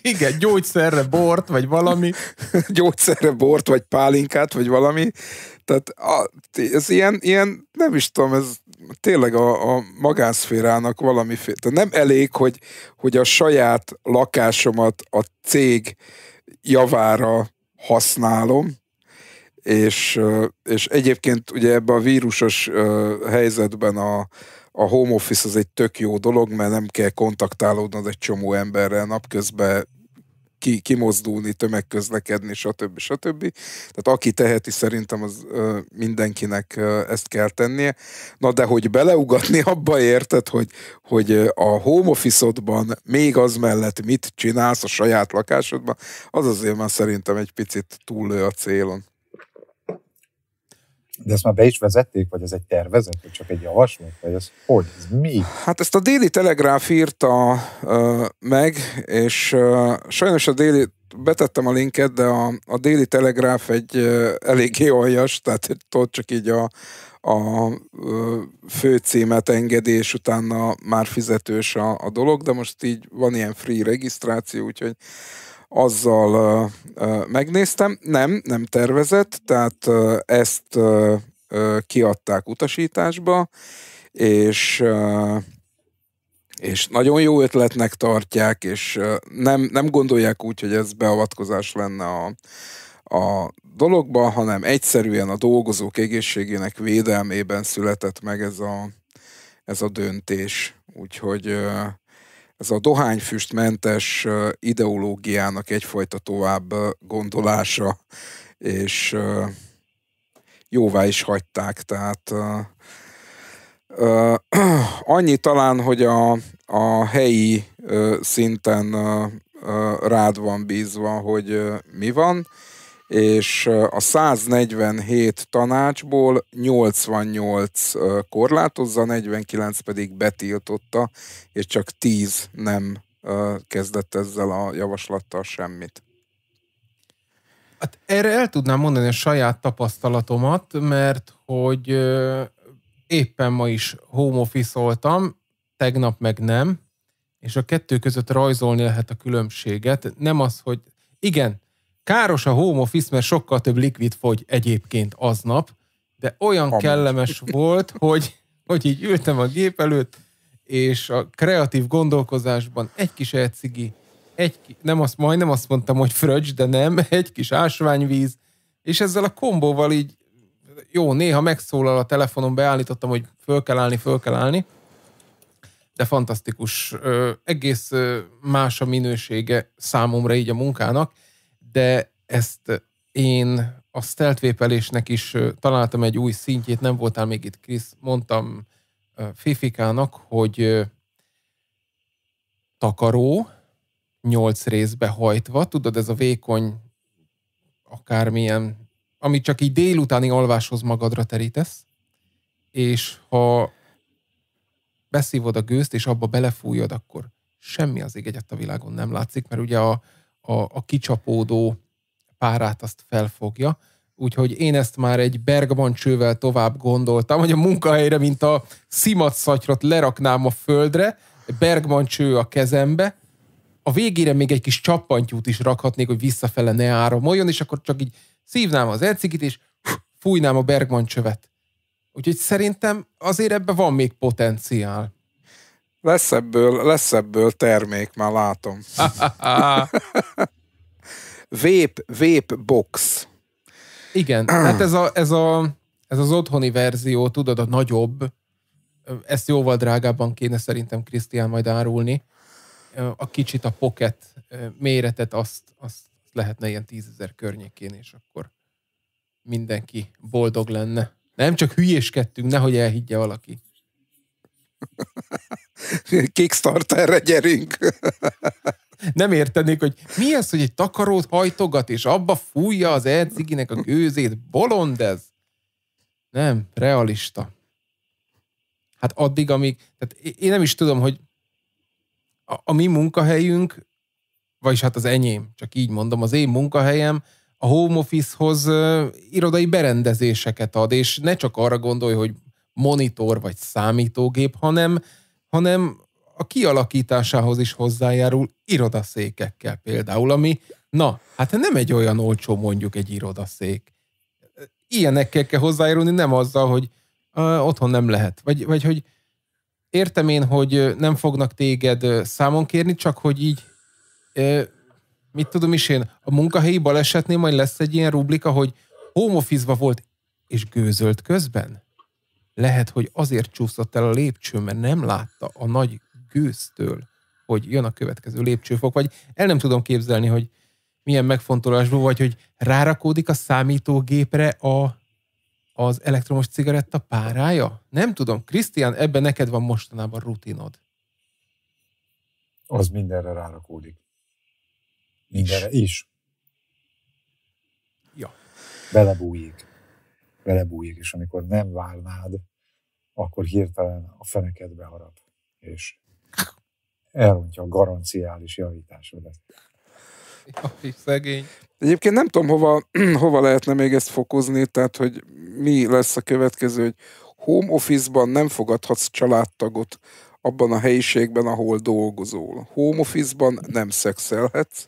Igen, gyógyszerre bort, vagy valami. gyógyszerre bort, vagy pálinkát, vagy valami. Tehát a, ez ilyen, ilyen, nem is tudom, ez tényleg a, a magánszférának valami, tehát nem elég, hogy, hogy a saját lakásomat a cég javára használom, és, és egyébként ugye ebben a vírusos helyzetben a, a home office az egy tök jó dolog, mert nem kell kontaktálódnod egy csomó emberrel napközben, ki, kimozdulni, tömegközlekedni, stb. stb. Tehát aki teheti, szerintem az ö, mindenkinek ö, ezt kell tennie. Na de hogy beleugatni abba érted, hogy, hogy a home office még az mellett mit csinálsz a saját lakásodban, az azért már szerintem egy picit túllő a célon. De ezt már be is vezették, vagy ez egy tervezet, vagy csak egy javaslat, vagy ez hogy, ez mi? Hát ezt a déli telegráf írta uh, meg, és uh, sajnos a déli betettem a linket, de a, a déli telegráf egy uh, eléggé aljas, tehát ott csak így a, a főcímet engedés utána már fizetős a, a dolog, de most így van ilyen free regisztráció, úgyhogy azzal megnéztem. Nem, nem tervezett, tehát ezt kiadták utasításba, és és nagyon jó ötletnek tartják, és nem, nem gondolják úgy, hogy ez beavatkozás lenne a, a dologba, hanem egyszerűen a dolgozók egészségének védelmében született meg ez a, ez a döntés. Úgyhogy ez a dohányfüstmentes ideológiának egyfajta tovább gondolása, és jóvá is hagyták. Tehát annyi talán, hogy a, a helyi szinten rád van bízva, hogy mi van, és a 147 tanácsból 88 korlátozza, 49 pedig betiltotta, és csak 10 nem kezdett ezzel a javaslattal semmit. Hát erre el tudnám mondani a saját tapasztalatomat, mert hogy éppen ma is home office tegnap meg nem, és a kettő között rajzolni lehet a különbséget. Nem az, hogy igen, Káros a home office, mert sokkal több likvid fogy egyébként aznap, de olyan Amint. kellemes volt, hogy, hogy így ültem a gép előtt, és a kreatív gondolkozásban egy kis elcigi, egy, nem azt, majdnem azt mondtam, hogy fröccs, de nem, egy kis ásványvíz, és ezzel a kombóval így jó, néha megszólal a telefonon, beállítottam, hogy föl kell állni, föl kell állni, de fantasztikus. Ö, egész ö, más a minősége számomra így a munkának, de ezt én a steltvépelésnek is találtam egy új szintjét, nem voltál még itt, Krisz, mondtam Fifikának, hogy takaró, nyolc részbe hajtva, tudod, ez a vékony akármilyen, amit csak így délutáni alváshoz magadra terítesz, és ha beszívod a gőzt, és abba belefújod, akkor semmi az ég egyet a világon nem látszik, mert ugye a, a, a kicsapódó párát azt felfogja. Úgyhogy én ezt már egy Bergman csővel tovább gondoltam, hogy a munkahelyre, mint a szimatszatyrot leraknám a földre, Bergman cső a kezembe, a végére még egy kis csappantyút is rakhatnék, hogy visszafele ne áramoljon, és akkor csak így szívnám az elcikit, és fújnám a Bergman csövet. Úgyhogy szerintem azért ebben van még potenciál. Lesz ebből, lesz ebből termék, már látom. Vép, vép box. Igen, hát ez, a, ez, a, ez az otthoni verzió, tudod, a nagyobb, ezt jóval drágábban kéne szerintem Krisztián majd árulni. A kicsit a pocket méretet, azt, azt lehetne ilyen tízezer környékén, és akkor mindenki boldog lenne. Nem csak hülyéskedtünk, nehogy elhiggye valaki. Kickstarterre gyerünk. Nem értenék, hogy mi az, hogy egy takarót hajtogat, és abba fújja az elciginek a gőzét. Bolond ez? Nem, realista. Hát addig, amíg... Tehát én nem is tudom, hogy a, a mi munkahelyünk, vagyis hát az enyém, csak így mondom, az én munkahelyem a home office-hoz uh, irodai berendezéseket ad, és ne csak arra gondolj, hogy monitor vagy számítógép, hanem hanem a kialakításához is hozzájárul irodaszékekkel például, ami, na, hát nem egy olyan olcsó mondjuk egy irodaszék. Ilyenekkel kell hozzájárulni, nem azzal, hogy uh, otthon nem lehet. Vagy, vagy hogy értem én, hogy nem fognak téged számon kérni, csak hogy így uh, mit tudom is én, a munkahelyi balesetnél majd lesz egy ilyen rublika, hogy home office volt és gőzölt közben? Lehet, hogy azért csúszott el a lépcső, mert nem látta a nagy gőztől, hogy jön a következő lépcsőfok, vagy el nem tudom képzelni, hogy milyen megfontolásból, vagy hogy rárakódik a számítógépre a, az elektromos cigaretta párája? Nem tudom. Krisztián, ebben neked van mostanában rutinod. Az mindenre rárakódik. Mindenre is. Ja. Belebújik belebújik, és amikor nem várnád, akkor hirtelen a fenekedbe harap, és elrontja a garanciális javításodat. Jaj, szegény. Egyébként nem tudom, hova, hova lehetne még ezt fokozni, tehát hogy mi lesz a következő, hogy home office-ban nem fogadhatsz családtagot abban a helyiségben, ahol dolgozol. Home office-ban nem szexelhetsz.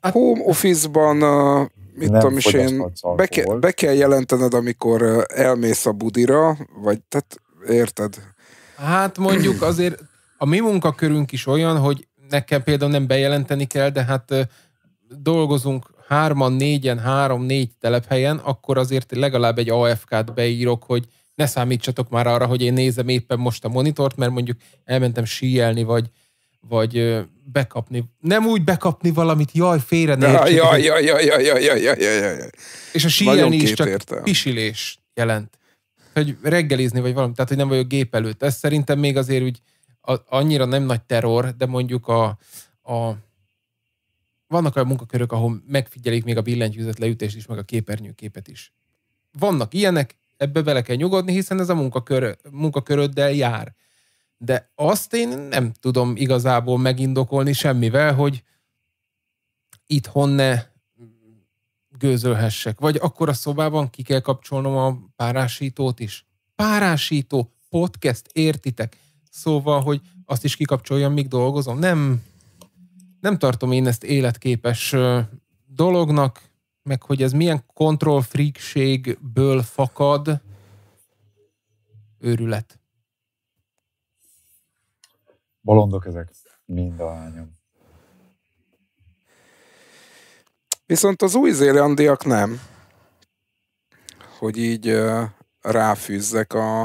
Hát- home office-ban uh, mit tudom is én, be, ke, be kell jelentened, amikor elmész a budira, vagy tehát érted? Hát mondjuk azért a mi munkakörünk is olyan, hogy nekem például nem bejelenteni kell, de hát dolgozunk hárman, négyen, három, négy telephelyen, akkor azért legalább egy AFK-t beírok, hogy ne számítsatok már arra, hogy én nézem éppen most a monitort, mert mondjuk elmentem síelni, vagy vagy bekapni. Nem úgy bekapni valamit, jaj, félre ne ja, ja, ja, ja, ja, ja, ja, ja, ja, És a síelni is csak értem. pisilés jelent. Hogy reggelizni, vagy valami, tehát hogy nem vagyok gép előtt. Ez szerintem még azért úgy a, annyira nem nagy terror, de mondjuk a, a vannak olyan munkakörök, ahol megfigyelik még a billentyűzet leütést is, meg a képernyőképet is. Vannak ilyenek, ebbe bele kell nyugodni, hiszen ez a munkakör, munkaköröddel jár de azt én nem tudom igazából megindokolni semmivel, hogy itthon ne gőzölhessek. Vagy akkor a szobában ki kell kapcsolnom a párásítót is. Párásító, podcast, értitek? Szóval, hogy azt is kikapcsoljam, míg dolgozom. Nem, nem tartom én ezt életképes dolognak, meg hogy ez milyen kontrollfreakségből fakad, őrület. Bolondok ezek mind a lányom. Viszont az új-zélandiak nem. Hogy így ráfűzzek a,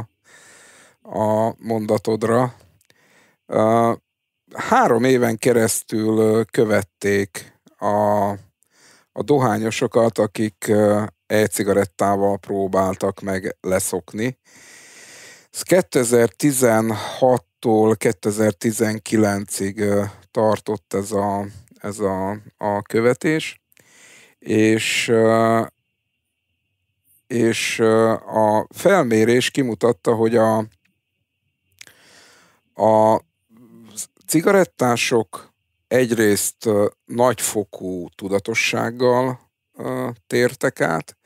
a mondatodra. Három éven keresztül követték a, a dohányosokat, akik e-cigarettával próbáltak meg leszokni, ez 2016-tól 2019-ig tartott ez a, ez a, a követés, és és a felmérés kimutatta, hogy a, a cigarettások egyrészt nagyfokú tudatossággal tértek át,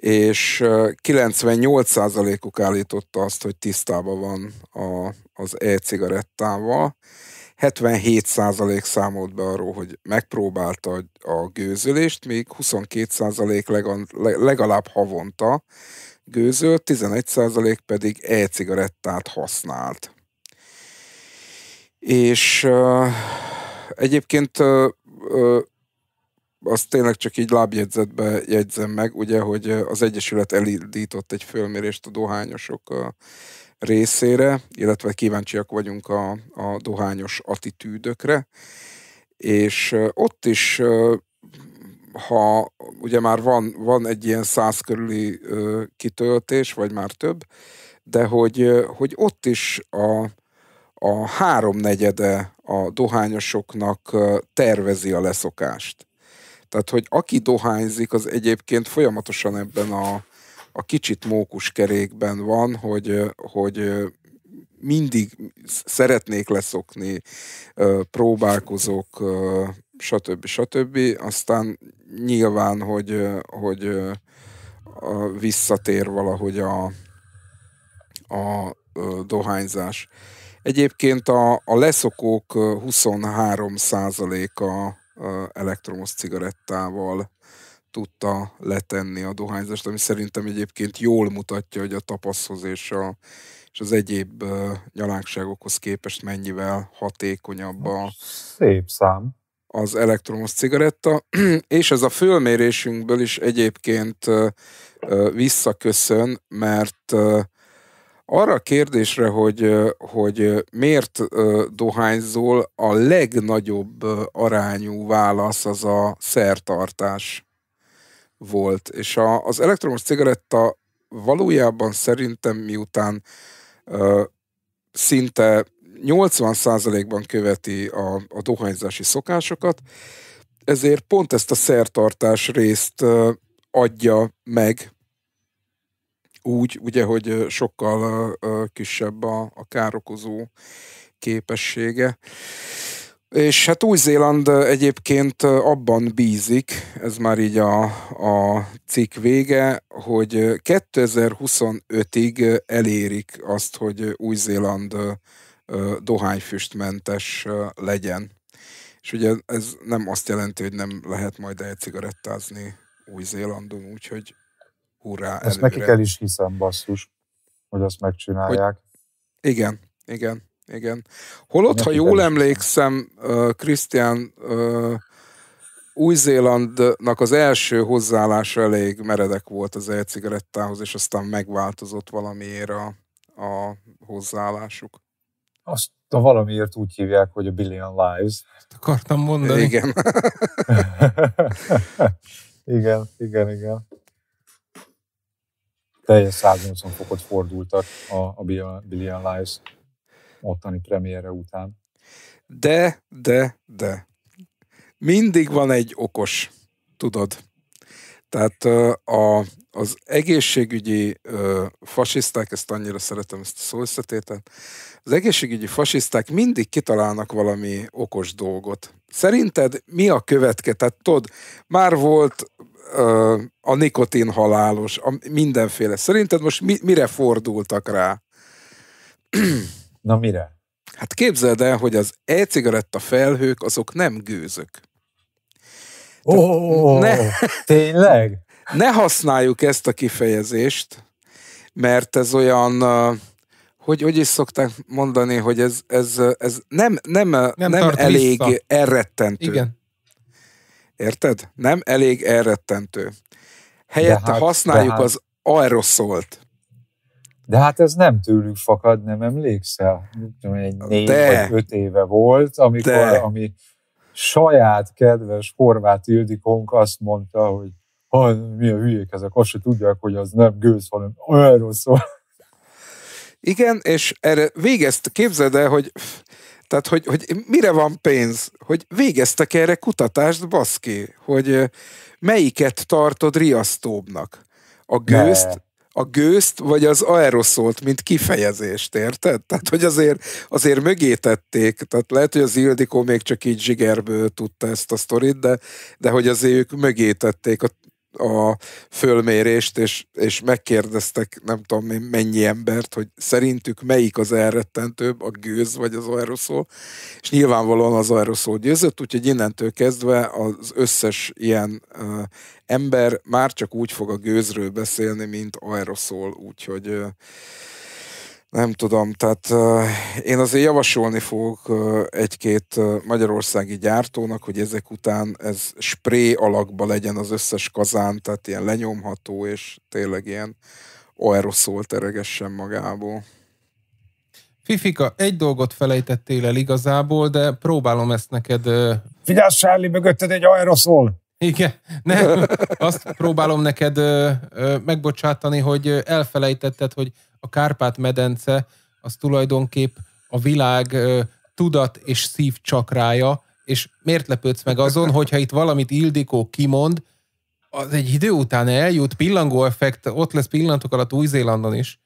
és 98%-uk állította azt, hogy tisztában van a, az e-cigarettával, 77% számolt be arról, hogy megpróbálta a gőzölést, még 22% legalább havonta gőzölt, 11% pedig e-cigarettát használt. És uh, egyébként uh, uh, azt tényleg csak így lábjegyzetbe jegyzem meg, ugye, hogy az Egyesület elindított egy fölmérést a dohányosok részére, illetve kíváncsiak vagyunk a, a dohányos attitűdökre, és ott is ha ugye már van, van egy ilyen száz körüli kitöltés, vagy már több, de hogy, hogy ott is a, a háromnegyede a dohányosoknak tervezi a leszokást. Tehát, hogy aki dohányzik, az egyébként folyamatosan ebben a, a kicsit mókus kerékben van, hogy, hogy mindig szeretnék leszokni, próbálkozok, stb. stb. Aztán nyilván, hogy, hogy visszatér valahogy a, a dohányzás. Egyébként a, a leszokók 23%-a elektromos cigarettával tudta letenni a dohányzást, ami szerintem egyébként jól mutatja, hogy a tapaszhoz és, a, és az egyéb nyalánkságokhoz képest mennyivel hatékonyabb a... Szép szám. Az elektromos cigaretta, és ez a fölmérésünkből is egyébként visszaköszön, mert arra a kérdésre, hogy, hogy miért dohányzol, a legnagyobb arányú válasz az a szertartás volt. És a, az elektromos cigaretta valójában szerintem miután ö, szinte 80%-ban követi a, a dohányzási szokásokat, ezért pont ezt a szertartás részt ö, adja meg úgy, ugye, hogy sokkal kisebb a, a károkozó képessége. És hát Új-Zéland egyébként abban bízik, ez már így a, a cikk vége, hogy 2025-ig elérik azt, hogy Új-Zéland dohányfüstmentes legyen. És ugye ez nem azt jelenti, hogy nem lehet majd elcigarettázni Új-Zélandon, úgyhogy hurrá Ezt előre. nekik el is hiszem, basszus, hogy azt megcsinálják. Hogy, igen, igen, igen. Holott, ha jól emlékszem, Krisztián uh, uh, Új-Zélandnak az első hozzáállása elég meredek volt az e-cigarettához, és aztán megváltozott valamiért a, a hozzáállásuk. Azt a valamiért úgy hívják, hogy a Billion Lives. Ezt akartam mondani. Igen. igen, igen, igen teljes 180 fokot fordultak a, a Billion Lives ottani premierre után. De, de, de. Mindig van egy okos, tudod. Tehát a, az egészségügyi fasiszták, ezt annyira szeretem, ezt a szószatétet, az egészségügyi fasiszták mindig kitalálnak valami okos dolgot. Szerinted mi a következő? Tehát tudod, már volt a nikotin halálos, a mindenféle. Szerinted most mi, mire fordultak rá? Na mire? Hát képzeld el, hogy az e-cigaretta felhők azok nem gőzök. Ó, oh, ne, tényleg? Ne használjuk ezt a kifejezést, mert ez olyan, hogy, hogy is szokták mondani, hogy ez, ez, ez nem, nem, nem, nem elég vissza. elrettentő. Igen. Érted? Nem elég elrettentő. Helyette hát, használjuk hát, az aeroszolt. De hát ez nem tőlük fakad, nem emlékszel? Egy négy de, vagy öt éve volt, amikor, de. ami saját kedves horvát Ildikónk azt mondta, hogy ha, mi a hülyék ezek, azt se tudják, hogy az nem gőz, hanem aeroszol. Igen, és erre végezt, képzeld el, hogy tehát, hogy, hogy mire van pénz? Hogy végeztek erre kutatást, baszki? Hogy melyiket tartod riasztóbbnak? A gőzt, a gőzt vagy az aeroszolt, mint kifejezést, érted? Tehát, hogy azért, azért mögé tették, tehát lehet, hogy az Ildikó még csak így zsigerből tudta ezt a sztorit, de, de hogy azért ők mögé tették a a fölmérést, és, és megkérdeztek nem tudom én mennyi embert, hogy szerintük melyik az elrettentőbb, a gőz vagy az aeroszol, és nyilvánvalóan az aeroszol győzött, úgyhogy innentől kezdve az összes ilyen uh, ember már csak úgy fog a gőzről beszélni, mint aeroszol, úgyhogy uh, nem tudom, tehát én azért javasolni fogok egy-két magyarországi gyártónak, hogy ezek után ez spré alakba legyen az összes kazán, tehát ilyen lenyomható, és tényleg ilyen aeroszol teregessen magából. Fifika, egy dolgot felejtettél el igazából, de próbálom ezt neked... Figyelj, Sárli, mögötted egy aeroszol! Igen, nem, azt próbálom neked megbocsátani, hogy elfelejtetted, hogy a Kárpát-medence az tulajdonképp a világ ö, tudat és szív csakrája, és miért lepődsz meg azon, hogyha itt valamit Ildikó kimond, az egy idő után eljut, pillangó effekt, ott lesz pillanatok alatt Új-Zélandon is.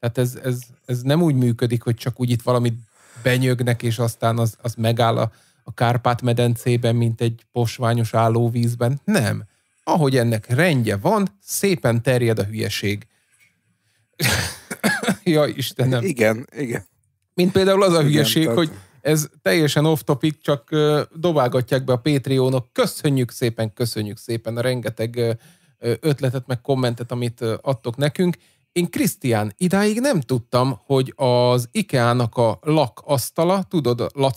Tehát ez, ez, ez nem úgy működik, hogy csak úgy itt valamit benyögnek, és aztán az, az megáll a, a Kárpát-medencében, mint egy posványos állóvízben. Nem. Ahogy ennek rendje van, szépen terjed a hülyeség. Ja, Istenem. Igen, igen. Mint például az a hülyeség, hogy ez teljesen off-topic, csak dobálgatják be a Patreonok. Köszönjük szépen, köszönjük szépen a rengeteg ötletet, meg kommentet, amit adtok nekünk. Én, Krisztián, idáig nem tudtam, hogy az IKEA-nak a lakasztala, tudod, a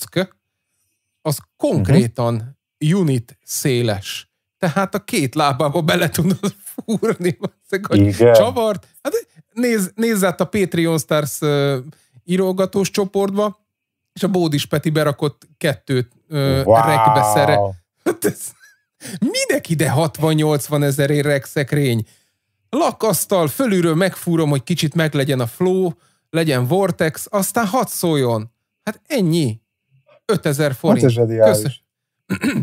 az konkrétan uh-huh. unit széles. Tehát a két lábába bele tudod fúrni a csavart. Hát néz, nézz át a Patreon Stars uh, írógatós csoportba, és a Bódis Peti berakott kettőt uh, wow. rekbeszere. Hát ez, minek ide 60-80 ezerért rekszekrény? Lakasztal, fölülről megfúrom, hogy kicsit meglegyen a flow, legyen vortex, aztán hat szóljon. Hát ennyi. 5000 hát forint. Hát ez Köszön...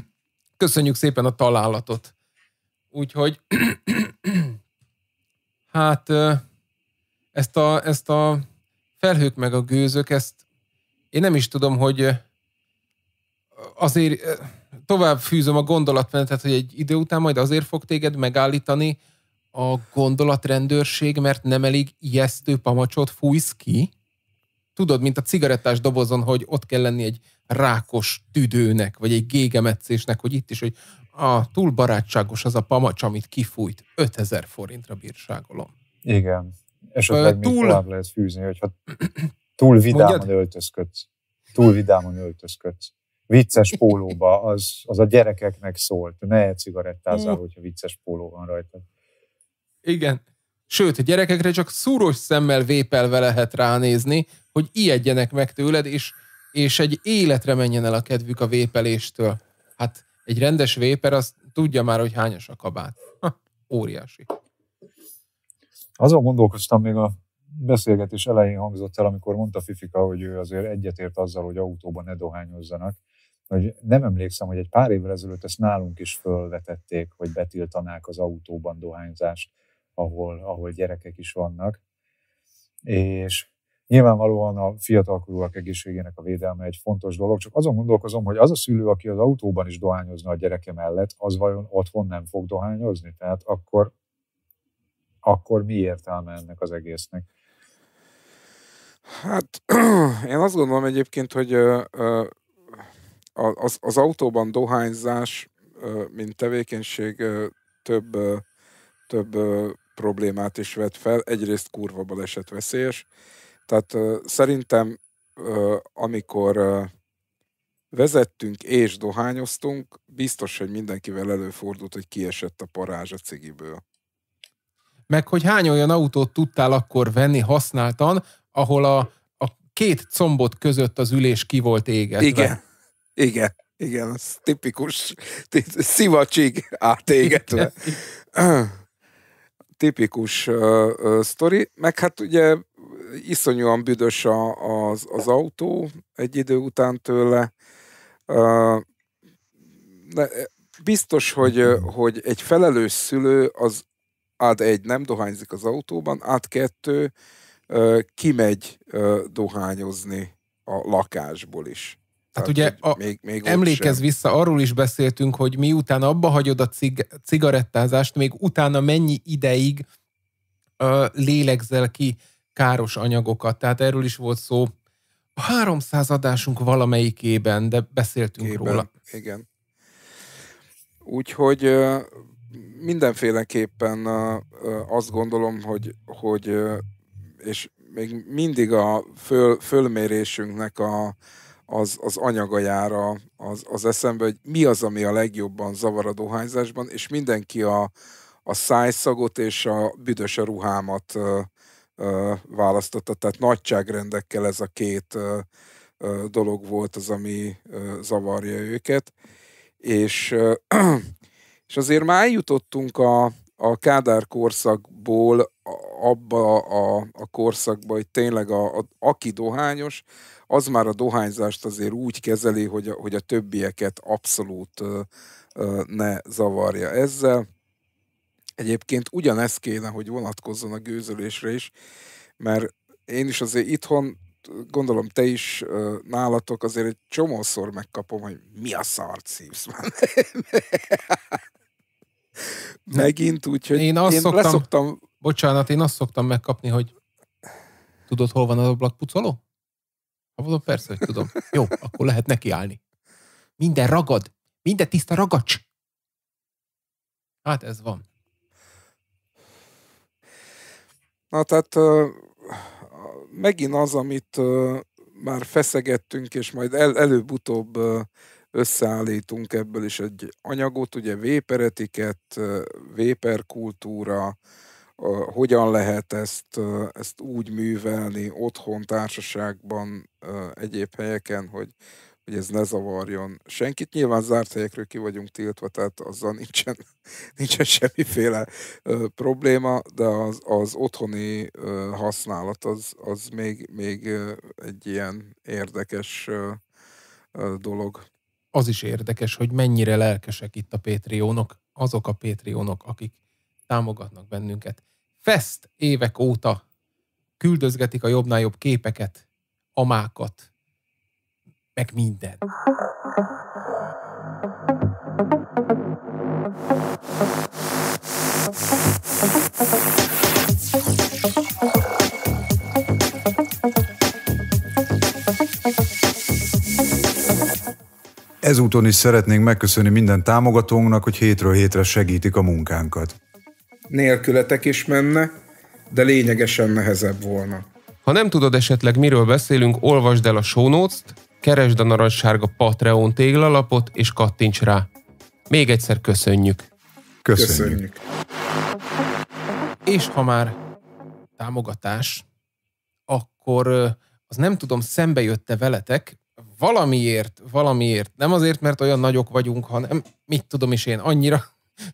Köszönjük szépen a találatot. Úgyhogy hát ezt a, ezt a felhők meg a gőzök, ezt én nem is tudom, hogy eh, azért eh, tovább fűzöm a gondolatmenetet, hogy egy idő után majd azért fog téged megállítani a gondolatrendőrség, mert nem elég ijesztő pamacsot fújsz ki. Tudod, mint a cigarettás dobozon, hogy ott kell lenni egy rákos tüdőnek, vagy egy gégemetszésnek, hogy itt is, hogy a túl barátságos az a pamacs, amit kifújt. 5000 forintra bírságolom. Igen. Esetleg túl... tovább lehet fűzni, hogyha túl vidáman Mondjad? öltözködsz. Túl vidáman öltözködsz. Vicces pólóba, az, az a gyerekeknek szólt. Ne cigarettázzál, mm. hogyha vicces póló van rajta. Igen. Sőt, gyerekekre csak szúros szemmel vépelve lehet ránézni, hogy ijedjenek meg tőled, és, és egy életre menjen el a kedvük a vépeléstől. Hát egy rendes véper az tudja már, hogy hányas a kabát. Ha, óriási. Azon gondolkoztam még a beszélgetés elején hangzott el, amikor mondta Fifika, hogy ő azért egyetért azzal, hogy autóban ne dohányozzanak, hogy nem emlékszem, hogy egy pár évvel ezelőtt ezt nálunk is fölvetették, hogy betiltanák az autóban dohányzást, ahol, ahol gyerekek is vannak. És nyilvánvalóan a fiatalkorúak egészségének a védelme egy fontos dolog, csak azon gondolkozom, hogy az a szülő, aki az autóban is dohányozna a gyereke mellett, az vajon otthon nem fog dohányozni? Tehát akkor akkor mi értelme ennek az egésznek? Hát én azt gondolom egyébként, hogy az, az autóban dohányzás, mint tevékenység több, több problémát is vet fel. Egyrészt kurva baleset veszélyes. Tehát szerintem, amikor vezettünk és dohányoztunk, biztos, hogy mindenkivel előfordult, hogy kiesett a parázs a cigiből meg hogy hány olyan autót tudtál akkor venni használtan, ahol a, a két combot között az ülés ki volt égetve. Igen, igen, igen, az tipikus, szivacsig átégetve. tipikus uh, uh, sztori, meg hát ugye iszonyúan büdös a, az, az autó egy idő után tőle. Uh, de biztos, hogy, hogy egy felelős szülő az át egy, nem dohányzik az autóban, át kettő, kimegy dohányozni a lakásból is. Hát Tehát, ugye a, még, még emlékezz vissza, arról is beszéltünk, hogy miután abba hagyod a cig, cigarettázást, még utána mennyi ideig ö, lélegzel ki káros anyagokat. Tehát erről is volt szó a 300 adásunk valamelyikében, de beszéltünk Kében, róla. Igen. Úgyhogy mindenféleképpen azt gondolom, hogy, hogy és még mindig a föl, fölmérésünknek a, az, az anyaga jár az, az eszembe, hogy mi az, ami a legjobban zavar a dohányzásban, és mindenki a, a szájszagot és a büdös a ruhámat ö, ö, választotta. Tehát nagyságrendekkel ez a két ö, ö, dolog volt az, ami ö, zavarja őket. És ö, és azért már eljutottunk a, a Kádár korszakból abba a, a korszakba, hogy tényleg a, a, aki dohányos, az már a dohányzást azért úgy kezeli, hogy a, hogy a többieket abszolút ö, ö, ne zavarja ezzel. Egyébként ugyanezt kéne, hogy vonatkozzon a gőzölésre is, mert én is azért itthon gondolom te is nálatok azért egy csomószor megkapom, hogy mi a szart szívsz már. Megint úgy, hogy én, azt én szoktam, leszoktam... Bocsánat, én azt szoktam megkapni, hogy tudod, hol van az ablakpucoló? Ha mondom, persze, hogy tudom. Jó, akkor lehet nekiállni. Minden ragad. Minden tiszta ragacs. Hát ez van. Na, tehát megint az, amit már feszegettünk, és majd el, előbb-utóbb összeállítunk ebből is egy anyagot, ugye véperetiket, véperkultúra, hogyan lehet ezt, ezt úgy művelni otthon, társaságban, egyéb helyeken, hogy, hogy ez ne zavarjon senkit. Nyilván zárt helyekről ki vagyunk tiltva, tehát azzal nincsen, nincsen semmiféle ö, probléma, de az, az otthoni ö, használat az, az még, még egy ilyen érdekes ö, ö, dolog. Az is érdekes, hogy mennyire lelkesek itt a Patreonok, azok a Patreonok, akik támogatnak bennünket. Fest évek óta küldözgetik a jobbnál jobb képeket, amákat, meg minden. Ezúton is szeretnénk megköszönni minden támogatónknak, hogy hétről hétre segítik a munkánkat. Nélkületek is menne, de lényegesen nehezebb volna. Ha nem tudod esetleg miről beszélünk, olvasd el a show notes-t, keresd a narancssárga Patreon téglalapot, és kattints rá. Még egyszer köszönjük. Köszönjük. köszönjük. És ha már támogatás, akkor az nem tudom, szembe jött-e veletek, valamiért, valamiért, nem azért, mert olyan nagyok vagyunk, hanem mit tudom is én, annyira,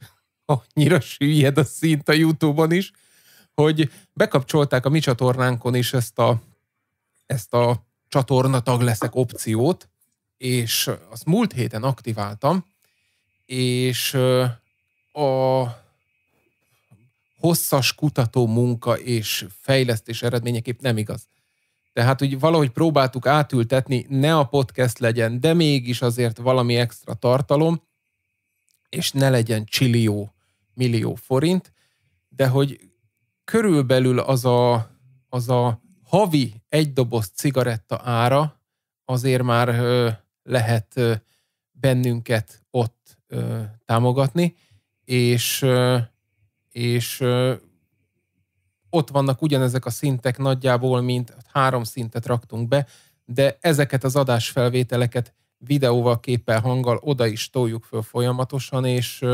annyira süllyed a szint a Youtube-on is, hogy bekapcsolták a mi csatornánkon is ezt a, ezt a csatornatag leszek opciót, és azt múlt héten aktiváltam, és a hosszas kutató munka és fejlesztés eredményeképp nem igaz. Tehát úgy valahogy próbáltuk átültetni, ne a podcast legyen, de mégis azért valami extra tartalom, és ne legyen csillió millió forint, de hogy körülbelül az a, az a havi egy doboz cigaretta ára azért már ö, lehet ö, bennünket ott ö, támogatni, és, ö, és ö, ott vannak ugyanezek a szintek nagyjából, mint három szintet raktunk be, de ezeket az adásfelvételeket videóval, képpel, hanggal oda is toljuk föl folyamatosan, és,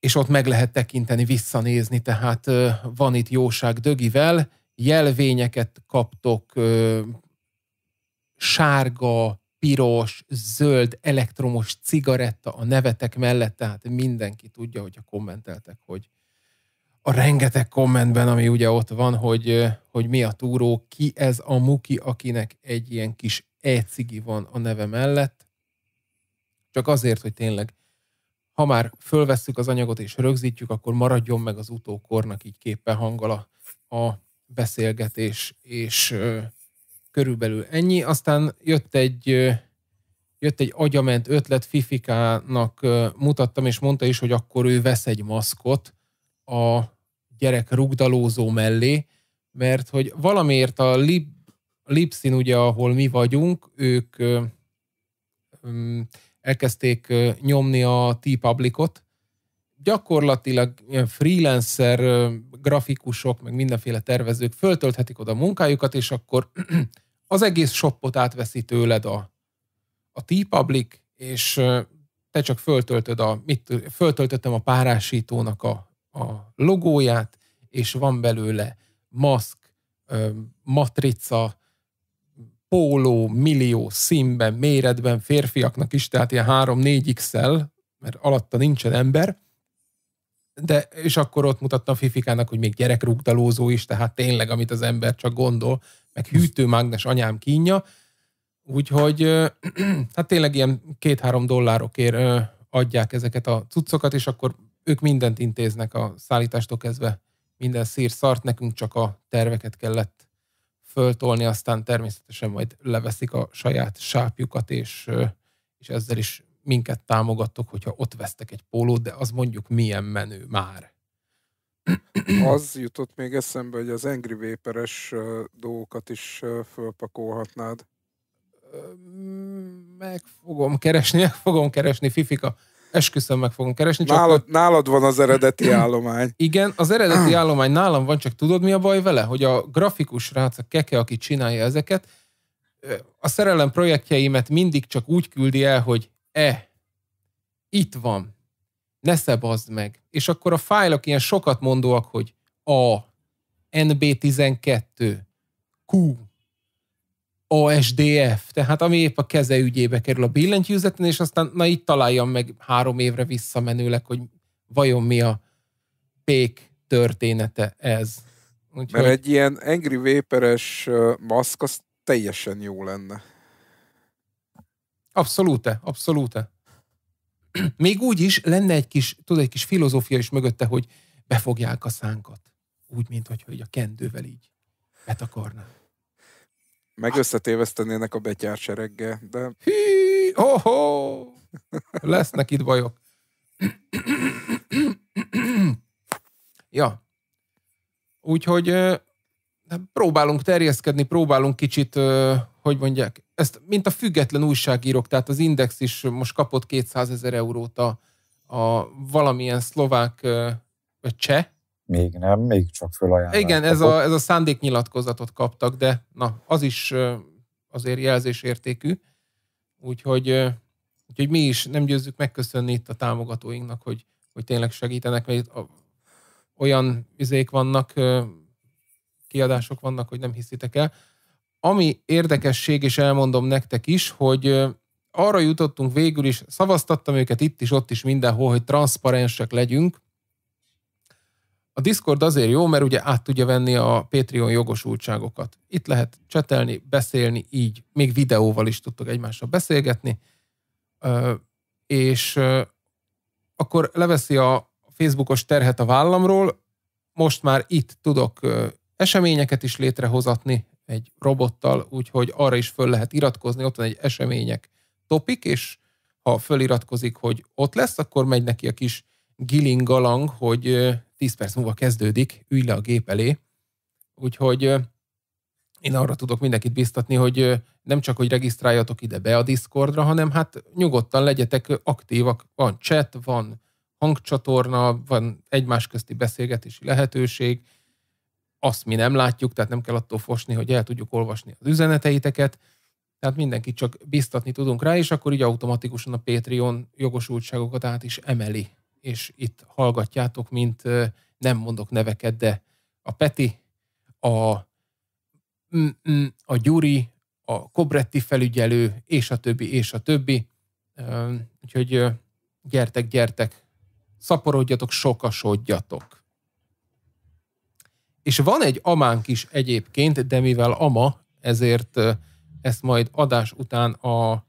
és ott meg lehet tekinteni, visszanézni, tehát van itt jóság dögivel, jelvényeket kaptok, ö, sárga, piros, zöld, elektromos cigaretta a nevetek mellett, tehát mindenki tudja, hogyha kommenteltek, hogy a rengeteg kommentben, ami ugye ott van, hogy, hogy mi a túró, ki ez a muki, akinek egy ilyen kis ecigi van a neve mellett. Csak azért, hogy tényleg, ha már fölvesszük az anyagot és rögzítjük, akkor maradjon meg az utókornak így képen hangala a beszélgetés, és körülbelül ennyi. Aztán jött egy, jött egy agyament ötlet, Fifikának mutattam, és mondta is, hogy akkor ő vesz egy maszkot a gyerek rugdalózó mellé, mert hogy valamiért a Lib, Lipszin, ugye, ahol mi vagyunk, ők mm, elkezdték nyomni a T-Publicot, gyakorlatilag ilyen freelancer grafikusok, meg mindenféle tervezők föltölthetik oda a munkájukat, és akkor az egész shopot átveszi tőled a, a T-Public, és te csak föltöltöd a, mit, föltöltöttem a párásítónak a, a logóját, és van belőle maszk, matrica, póló, millió színben, méretben, férfiaknak is, tehát ilyen 3-4 x mert alatta nincsen ember, de és akkor ott mutattam Fifikának, hogy még gyerekrugdalózó is, tehát tényleg, amit az ember csak gondol, meg hűtőmágnes anyám kínja, úgyhogy hát tényleg ilyen két-három dollárokért adják ezeket a cuccokat, és akkor ők mindent intéznek a szállítástól kezdve, minden szír szart, nekünk csak a terveket kellett föltolni, aztán természetesen majd leveszik a saját sápjukat, és, és ezzel is minket támogattok, hogyha ott vesztek egy pólót, de az mondjuk milyen menő már. Az jutott még eszembe, hogy az Angry Vaperes dolgokat is fölpakolhatnád. Meg fogom keresni, meg fogom keresni, Fifika. Esküszöm, meg fogom keresni. Csak nálad, a... nálad van az eredeti állomány. Igen, az eredeti állomány nálam van, csak tudod mi a baj vele? Hogy a grafikus rác, a keke, aki csinálja ezeket, a szerelem projektjeimet mindig csak úgy küldi el, hogy e, itt van, ne szebazd meg. És akkor a fájlok ilyen sokat mondóak, hogy a, NB12, Q, OSDF, tehát ami épp a keze ügyébe kerül a billentyűzeten, és aztán na itt találjam meg három évre visszamenőleg, hogy vajon mi a pék története ez. Úgyhogy... Mert egy ilyen Angry Vaperes maszk az teljesen jó lenne. Abszolút, abszolút. Még úgy is lenne egy kis, tudod, egy kis filozófia is mögötte, hogy befogják a szánkat. Úgy, mint hogy, hogy a kendővel így betakarnák. Meg összetévesztenének a betyársereggel, de... Hí, oho. oh. Lesznek itt bajok. ja. Úgyhogy hát próbálunk terjeszkedni, próbálunk kicsit hogy mondják, ezt mint a független újságírók, tehát az Index is most kapott 200 ezer eurót a, a valamilyen szlovák vagy cseh. Még nem, még csak fölajánlás. Igen, ez a, ez a szándéknyilatkozatot kaptak, de na, az is azért jelzésértékű. Úgyhogy, úgyhogy mi is nem győzzük megköszönni itt a támogatóinknak, hogy, hogy tényleg segítenek, mert olyan izék vannak, kiadások vannak, hogy nem hiszitek el ami érdekesség, és elmondom nektek is, hogy arra jutottunk végül is, szavaztattam őket itt is, ott is, mindenhol, hogy transzparensek legyünk. A Discord azért jó, mert ugye át tudja venni a Patreon jogosultságokat. Itt lehet csetelni, beszélni, így. Még videóval is tudtok egymással beszélgetni. És akkor leveszi a Facebookos terhet a vállamról, most már itt tudok eseményeket is létrehozatni, egy robottal, úgyhogy arra is föl lehet iratkozni, ott van egy események topik, és ha föliratkozik, hogy ott lesz, akkor megy neki a kis gilingalang, hogy 10 perc múlva kezdődik, ülj le a gép elé. Úgyhogy én arra tudok mindenkit biztatni, hogy nem csak, hogy regisztráljatok ide be a Discordra, hanem hát nyugodtan legyetek aktívak. Van chat, van hangcsatorna, van egymás közti beszélgetési lehetőség, azt mi nem látjuk, tehát nem kell attól fosni, hogy el tudjuk olvasni az üzeneteiteket, tehát mindenkit csak biztatni tudunk rá, és akkor így automatikusan a Patreon jogosultságokat át is emeli. És itt hallgatjátok, mint nem mondok neveket, de a Peti, a, mm, mm, a Gyuri, a Kobretti felügyelő, és a többi, és a többi. Úgyhogy gyertek, gyertek, szaporodjatok, sokasodjatok. És van egy amánk is egyébként, de mivel ama, ezért ezt majd adás után a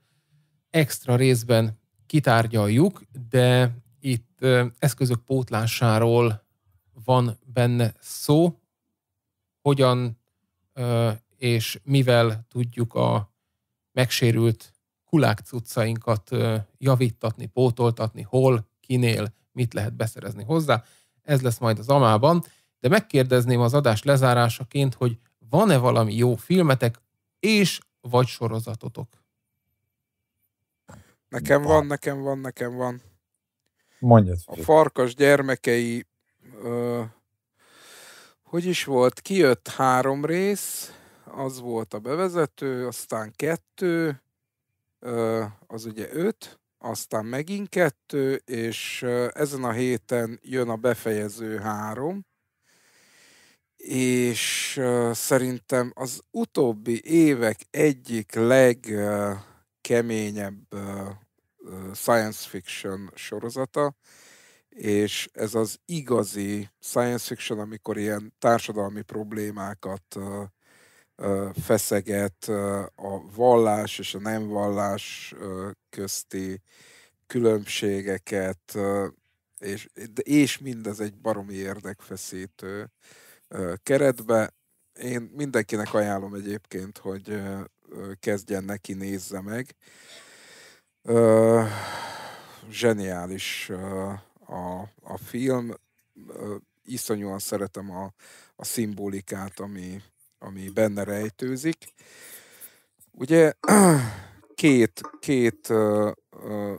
extra részben kitárgyaljuk, de itt eszközök pótlásáról van benne szó, hogyan és mivel tudjuk a megsérült kulák cuccainkat javítatni, pótoltatni, hol, kinél, mit lehet beszerezni hozzá. Ez lesz majd az amában de megkérdezném az adás lezárásaként, hogy van-e valami jó filmetek és vagy sorozatotok? Nekem van, nekem van, nekem van. Mondjad. A farkas gyermekei, ö, hogy is volt, kijött három rész, az volt a bevezető, aztán kettő, ö, az ugye öt, aztán megint kettő, és ezen a héten jön a befejező három és szerintem az utóbbi évek egyik legkeményebb science fiction sorozata, és ez az igazi science fiction, amikor ilyen társadalmi problémákat feszeget a vallás és a nem vallás közti különbségeket, és, és mindez egy baromi érdekfeszítő keretbe. Én mindenkinek ajánlom egyébként, hogy kezdjen neki, nézze meg. Zseniális a, a film. Iszonyúan szeretem a, a szimbolikát, ami, ami benne rejtőzik. Ugye két, két ö, ö,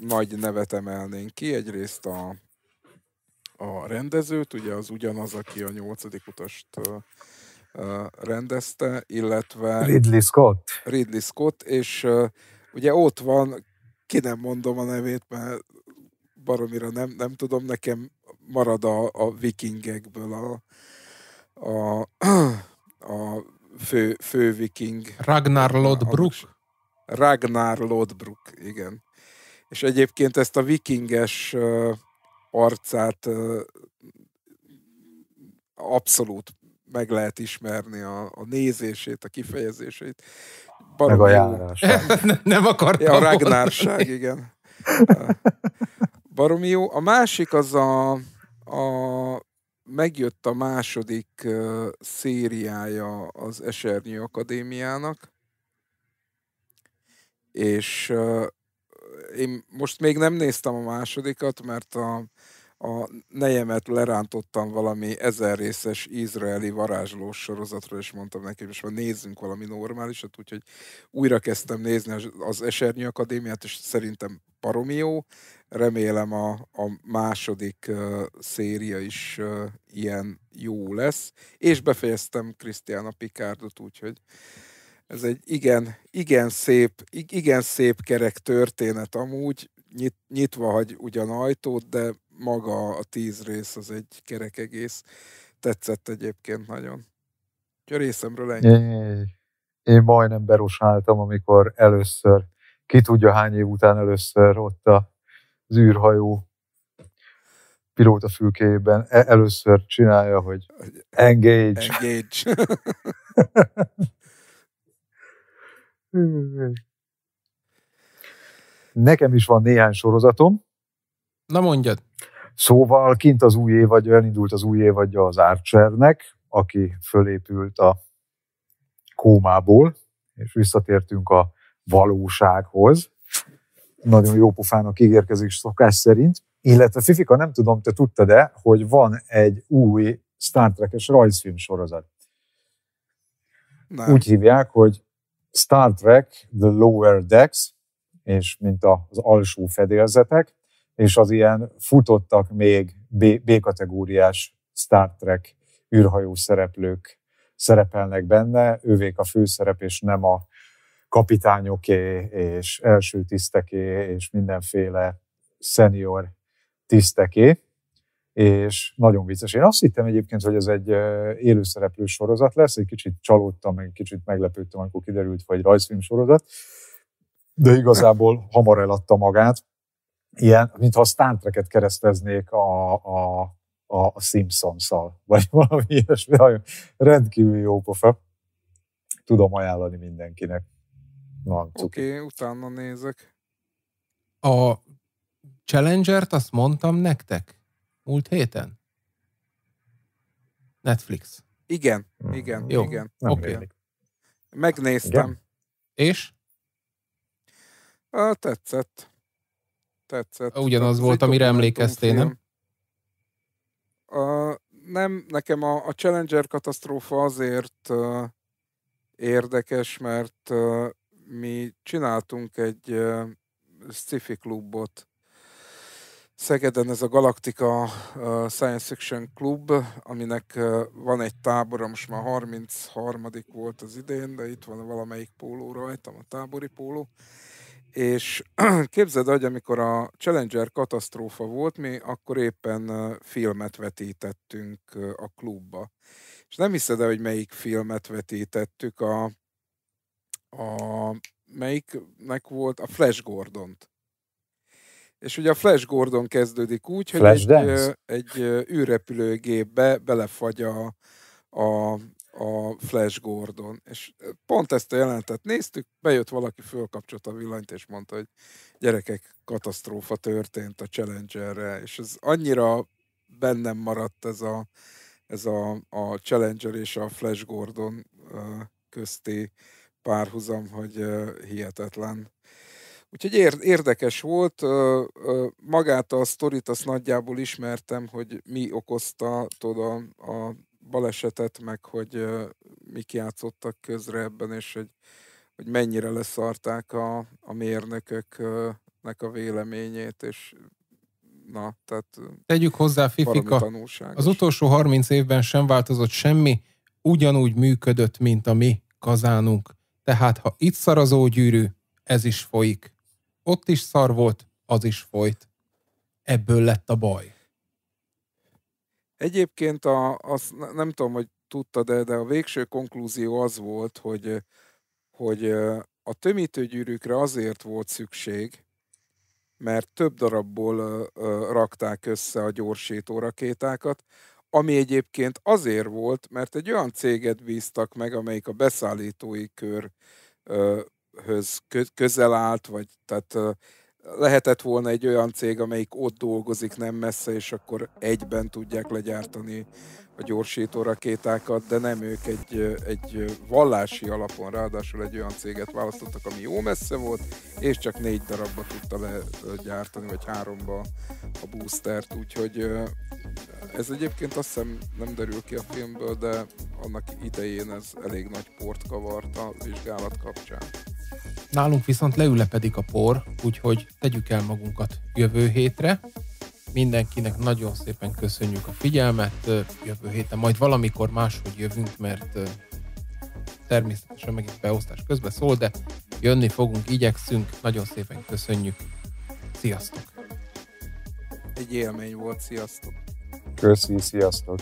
nagy nevet emelnénk ki, egyrészt a, a rendezőt, ugye az ugyanaz, aki a nyolcadik utast rendezte, illetve... Ridley Scott. Ridley Scott, és ugye ott van, ki nem mondom a nevét, mert baromira nem, nem tudom, nekem marad a, a vikingekből a, a, a fő, fő viking. Ragnar Lodbrok. Ragnar Lodbrok, igen. És egyébként ezt a vikinges uh, arcát abszolút meg lehet ismerni a, a nézését, a kifejezését. Barom meg a járás. nem, akartam. Ja, a ragnárság, igen. Baromi jó. A másik az a, a megjött a második uh, szériája az Esernyő Akadémiának, és uh, én most még nem néztem a másodikat, mert a, a nejemet lerántottam valami ezer részes izraeli varázslós sorozatra, és mondtam neki, hogy most már nézzünk valami normálisat, úgyhogy újra kezdtem nézni az Esernyő Akadémiát, és szerintem baromi jó. Remélem a, a második uh, széria is uh, ilyen jó lesz. És befejeztem a Pikárdot, úgyhogy uh, ez egy igen, igen szép, igen szép kerek történet amúgy, nyit, nyitva hagy ugyan ajtót, de maga a tíz rész az egy kerek egész. Tetszett egyébként nagyon. a részemről ennyi. Én majdnem berusáltam, amikor először, ki tudja hány év után először ott az űrhajó pilóta fülkében e-, először csinálja, hogy engage. Engage. Hmm. Nekem is van néhány sorozatom. Na mondjad. Szóval kint az új évadja, elindult az új évadja az Archernek, aki fölépült a kómából, és visszatértünk a valósághoz. Nagyon jó pofának ígérkezik szokás szerint. Illetve Fifika, nem tudom, te tudtad-e, hogy van egy új Star Trek-es rajzfilm sorozat. Nem. Úgy hívják, hogy Star Trek, The Lower Decks, és mint az alsó fedélzetek, és az ilyen futottak még B-kategóriás Star Trek űrhajó szereplők szerepelnek benne, ővék a főszerep, és nem a kapitányoké, és első tiszteké, és mindenféle szenior tiszteké és nagyon vicces. Én azt hittem egyébként, hogy ez egy élőszereplő sorozat lesz, egy kicsit csalódtam, egy kicsit meglepődtem, amikor kiderült, hogy egy rajzfilm sorozat, de igazából hamar eladta magát. Ilyen, mintha a Star Trek-et kereszteznék a, a, a, Simpsons-szal, vagy valami ilyesmi. Rendkívül jó pofa. Tudom ajánlani mindenkinek. Oké, okay, utána nézek. A Challenger-t azt mondtam nektek? múlt héten? Netflix. Igen, hmm. igen, Jó, igen. Oké. Okay. Megnéztem. Igen? És? A, tetszett. Tetszett. Ugyanaz tetszett. volt, amire emlékeztél, nem? A, nem, nekem a, a Challenger katasztrófa azért uh, érdekes, mert uh, mi csináltunk egy uh, sci-fi klubot Szegeden ez a Galaktika Science Fiction Club, aminek van egy tábora, most már 33. volt az idén, de itt van valamelyik póló rajtam, a tábori póló. És képzeld, hogy amikor a Challenger katasztrófa volt, mi akkor éppen filmet vetítettünk a klubba. És nem hiszed el, hogy melyik filmet vetítettük, a, a melyiknek volt? A Flash Gordont és ugye a Flash Gordon kezdődik úgy, hogy Flash egy, egy űrrepülőgépbe belefagy a, a, a Flash Gordon. És pont ezt a jelentet néztük, bejött valaki, fölkapcsolta a villanyt, és mondta, hogy gyerekek, katasztrófa történt a Challengerre, és ez annyira bennem maradt ez a, ez a, a Challenger és a Flash Gordon közti párhuzam, hogy hihetetlen. Úgyhogy ér, érdekes volt, magát a sztorit azt nagyjából ismertem, hogy mi okozta tudod, a, a balesetet, meg hogy mik játszottak közre ebben, és hogy, hogy mennyire leszarták a, a mérnököknek a véleményét, és na, tehát... Tegyük hozzá, Fifika, az utolsó 30 évben sem változott semmi, ugyanúgy működött, mint a mi kazánunk. Tehát ha itt szarazó gyűrű, ez is folyik ott is szar volt, az is folyt. Ebből lett a baj. Egyébként a, az, nem tudom, hogy tudta, de, de a végső konklúzió az volt, hogy, hogy a tömítőgyűrűkre azért volt szükség, mert több darabból rakták össze a gyorsító rakétákat, ami egyébként azért volt, mert egy olyan céget bíztak meg, amelyik a beszállítói kör céghöz közel állt, vagy tehát lehetett volna egy olyan cég, amelyik ott dolgozik nem messze, és akkor egyben tudják legyártani a gyorsító rakétákat, de nem ők egy, egy vallási alapon, ráadásul egy olyan céget választottak, ami jó messze volt, és csak négy darabba tudta legyártani, vagy háromba a boostert, úgyhogy ez egyébként azt hiszem nem derül ki a filmből, de annak idején ez elég nagy port kavart a vizsgálat kapcsán. Nálunk viszont leülepedik a por, úgyhogy tegyük el magunkat jövő hétre. Mindenkinek nagyon szépen köszönjük a figyelmet. Jövő héten majd valamikor máshogy jövünk, mert természetesen megint beosztás közben szól, de jönni fogunk, igyekszünk. Nagyon szépen köszönjük. Sziasztok! Egy élmény volt, sziasztok! Köszönjük sziasztok!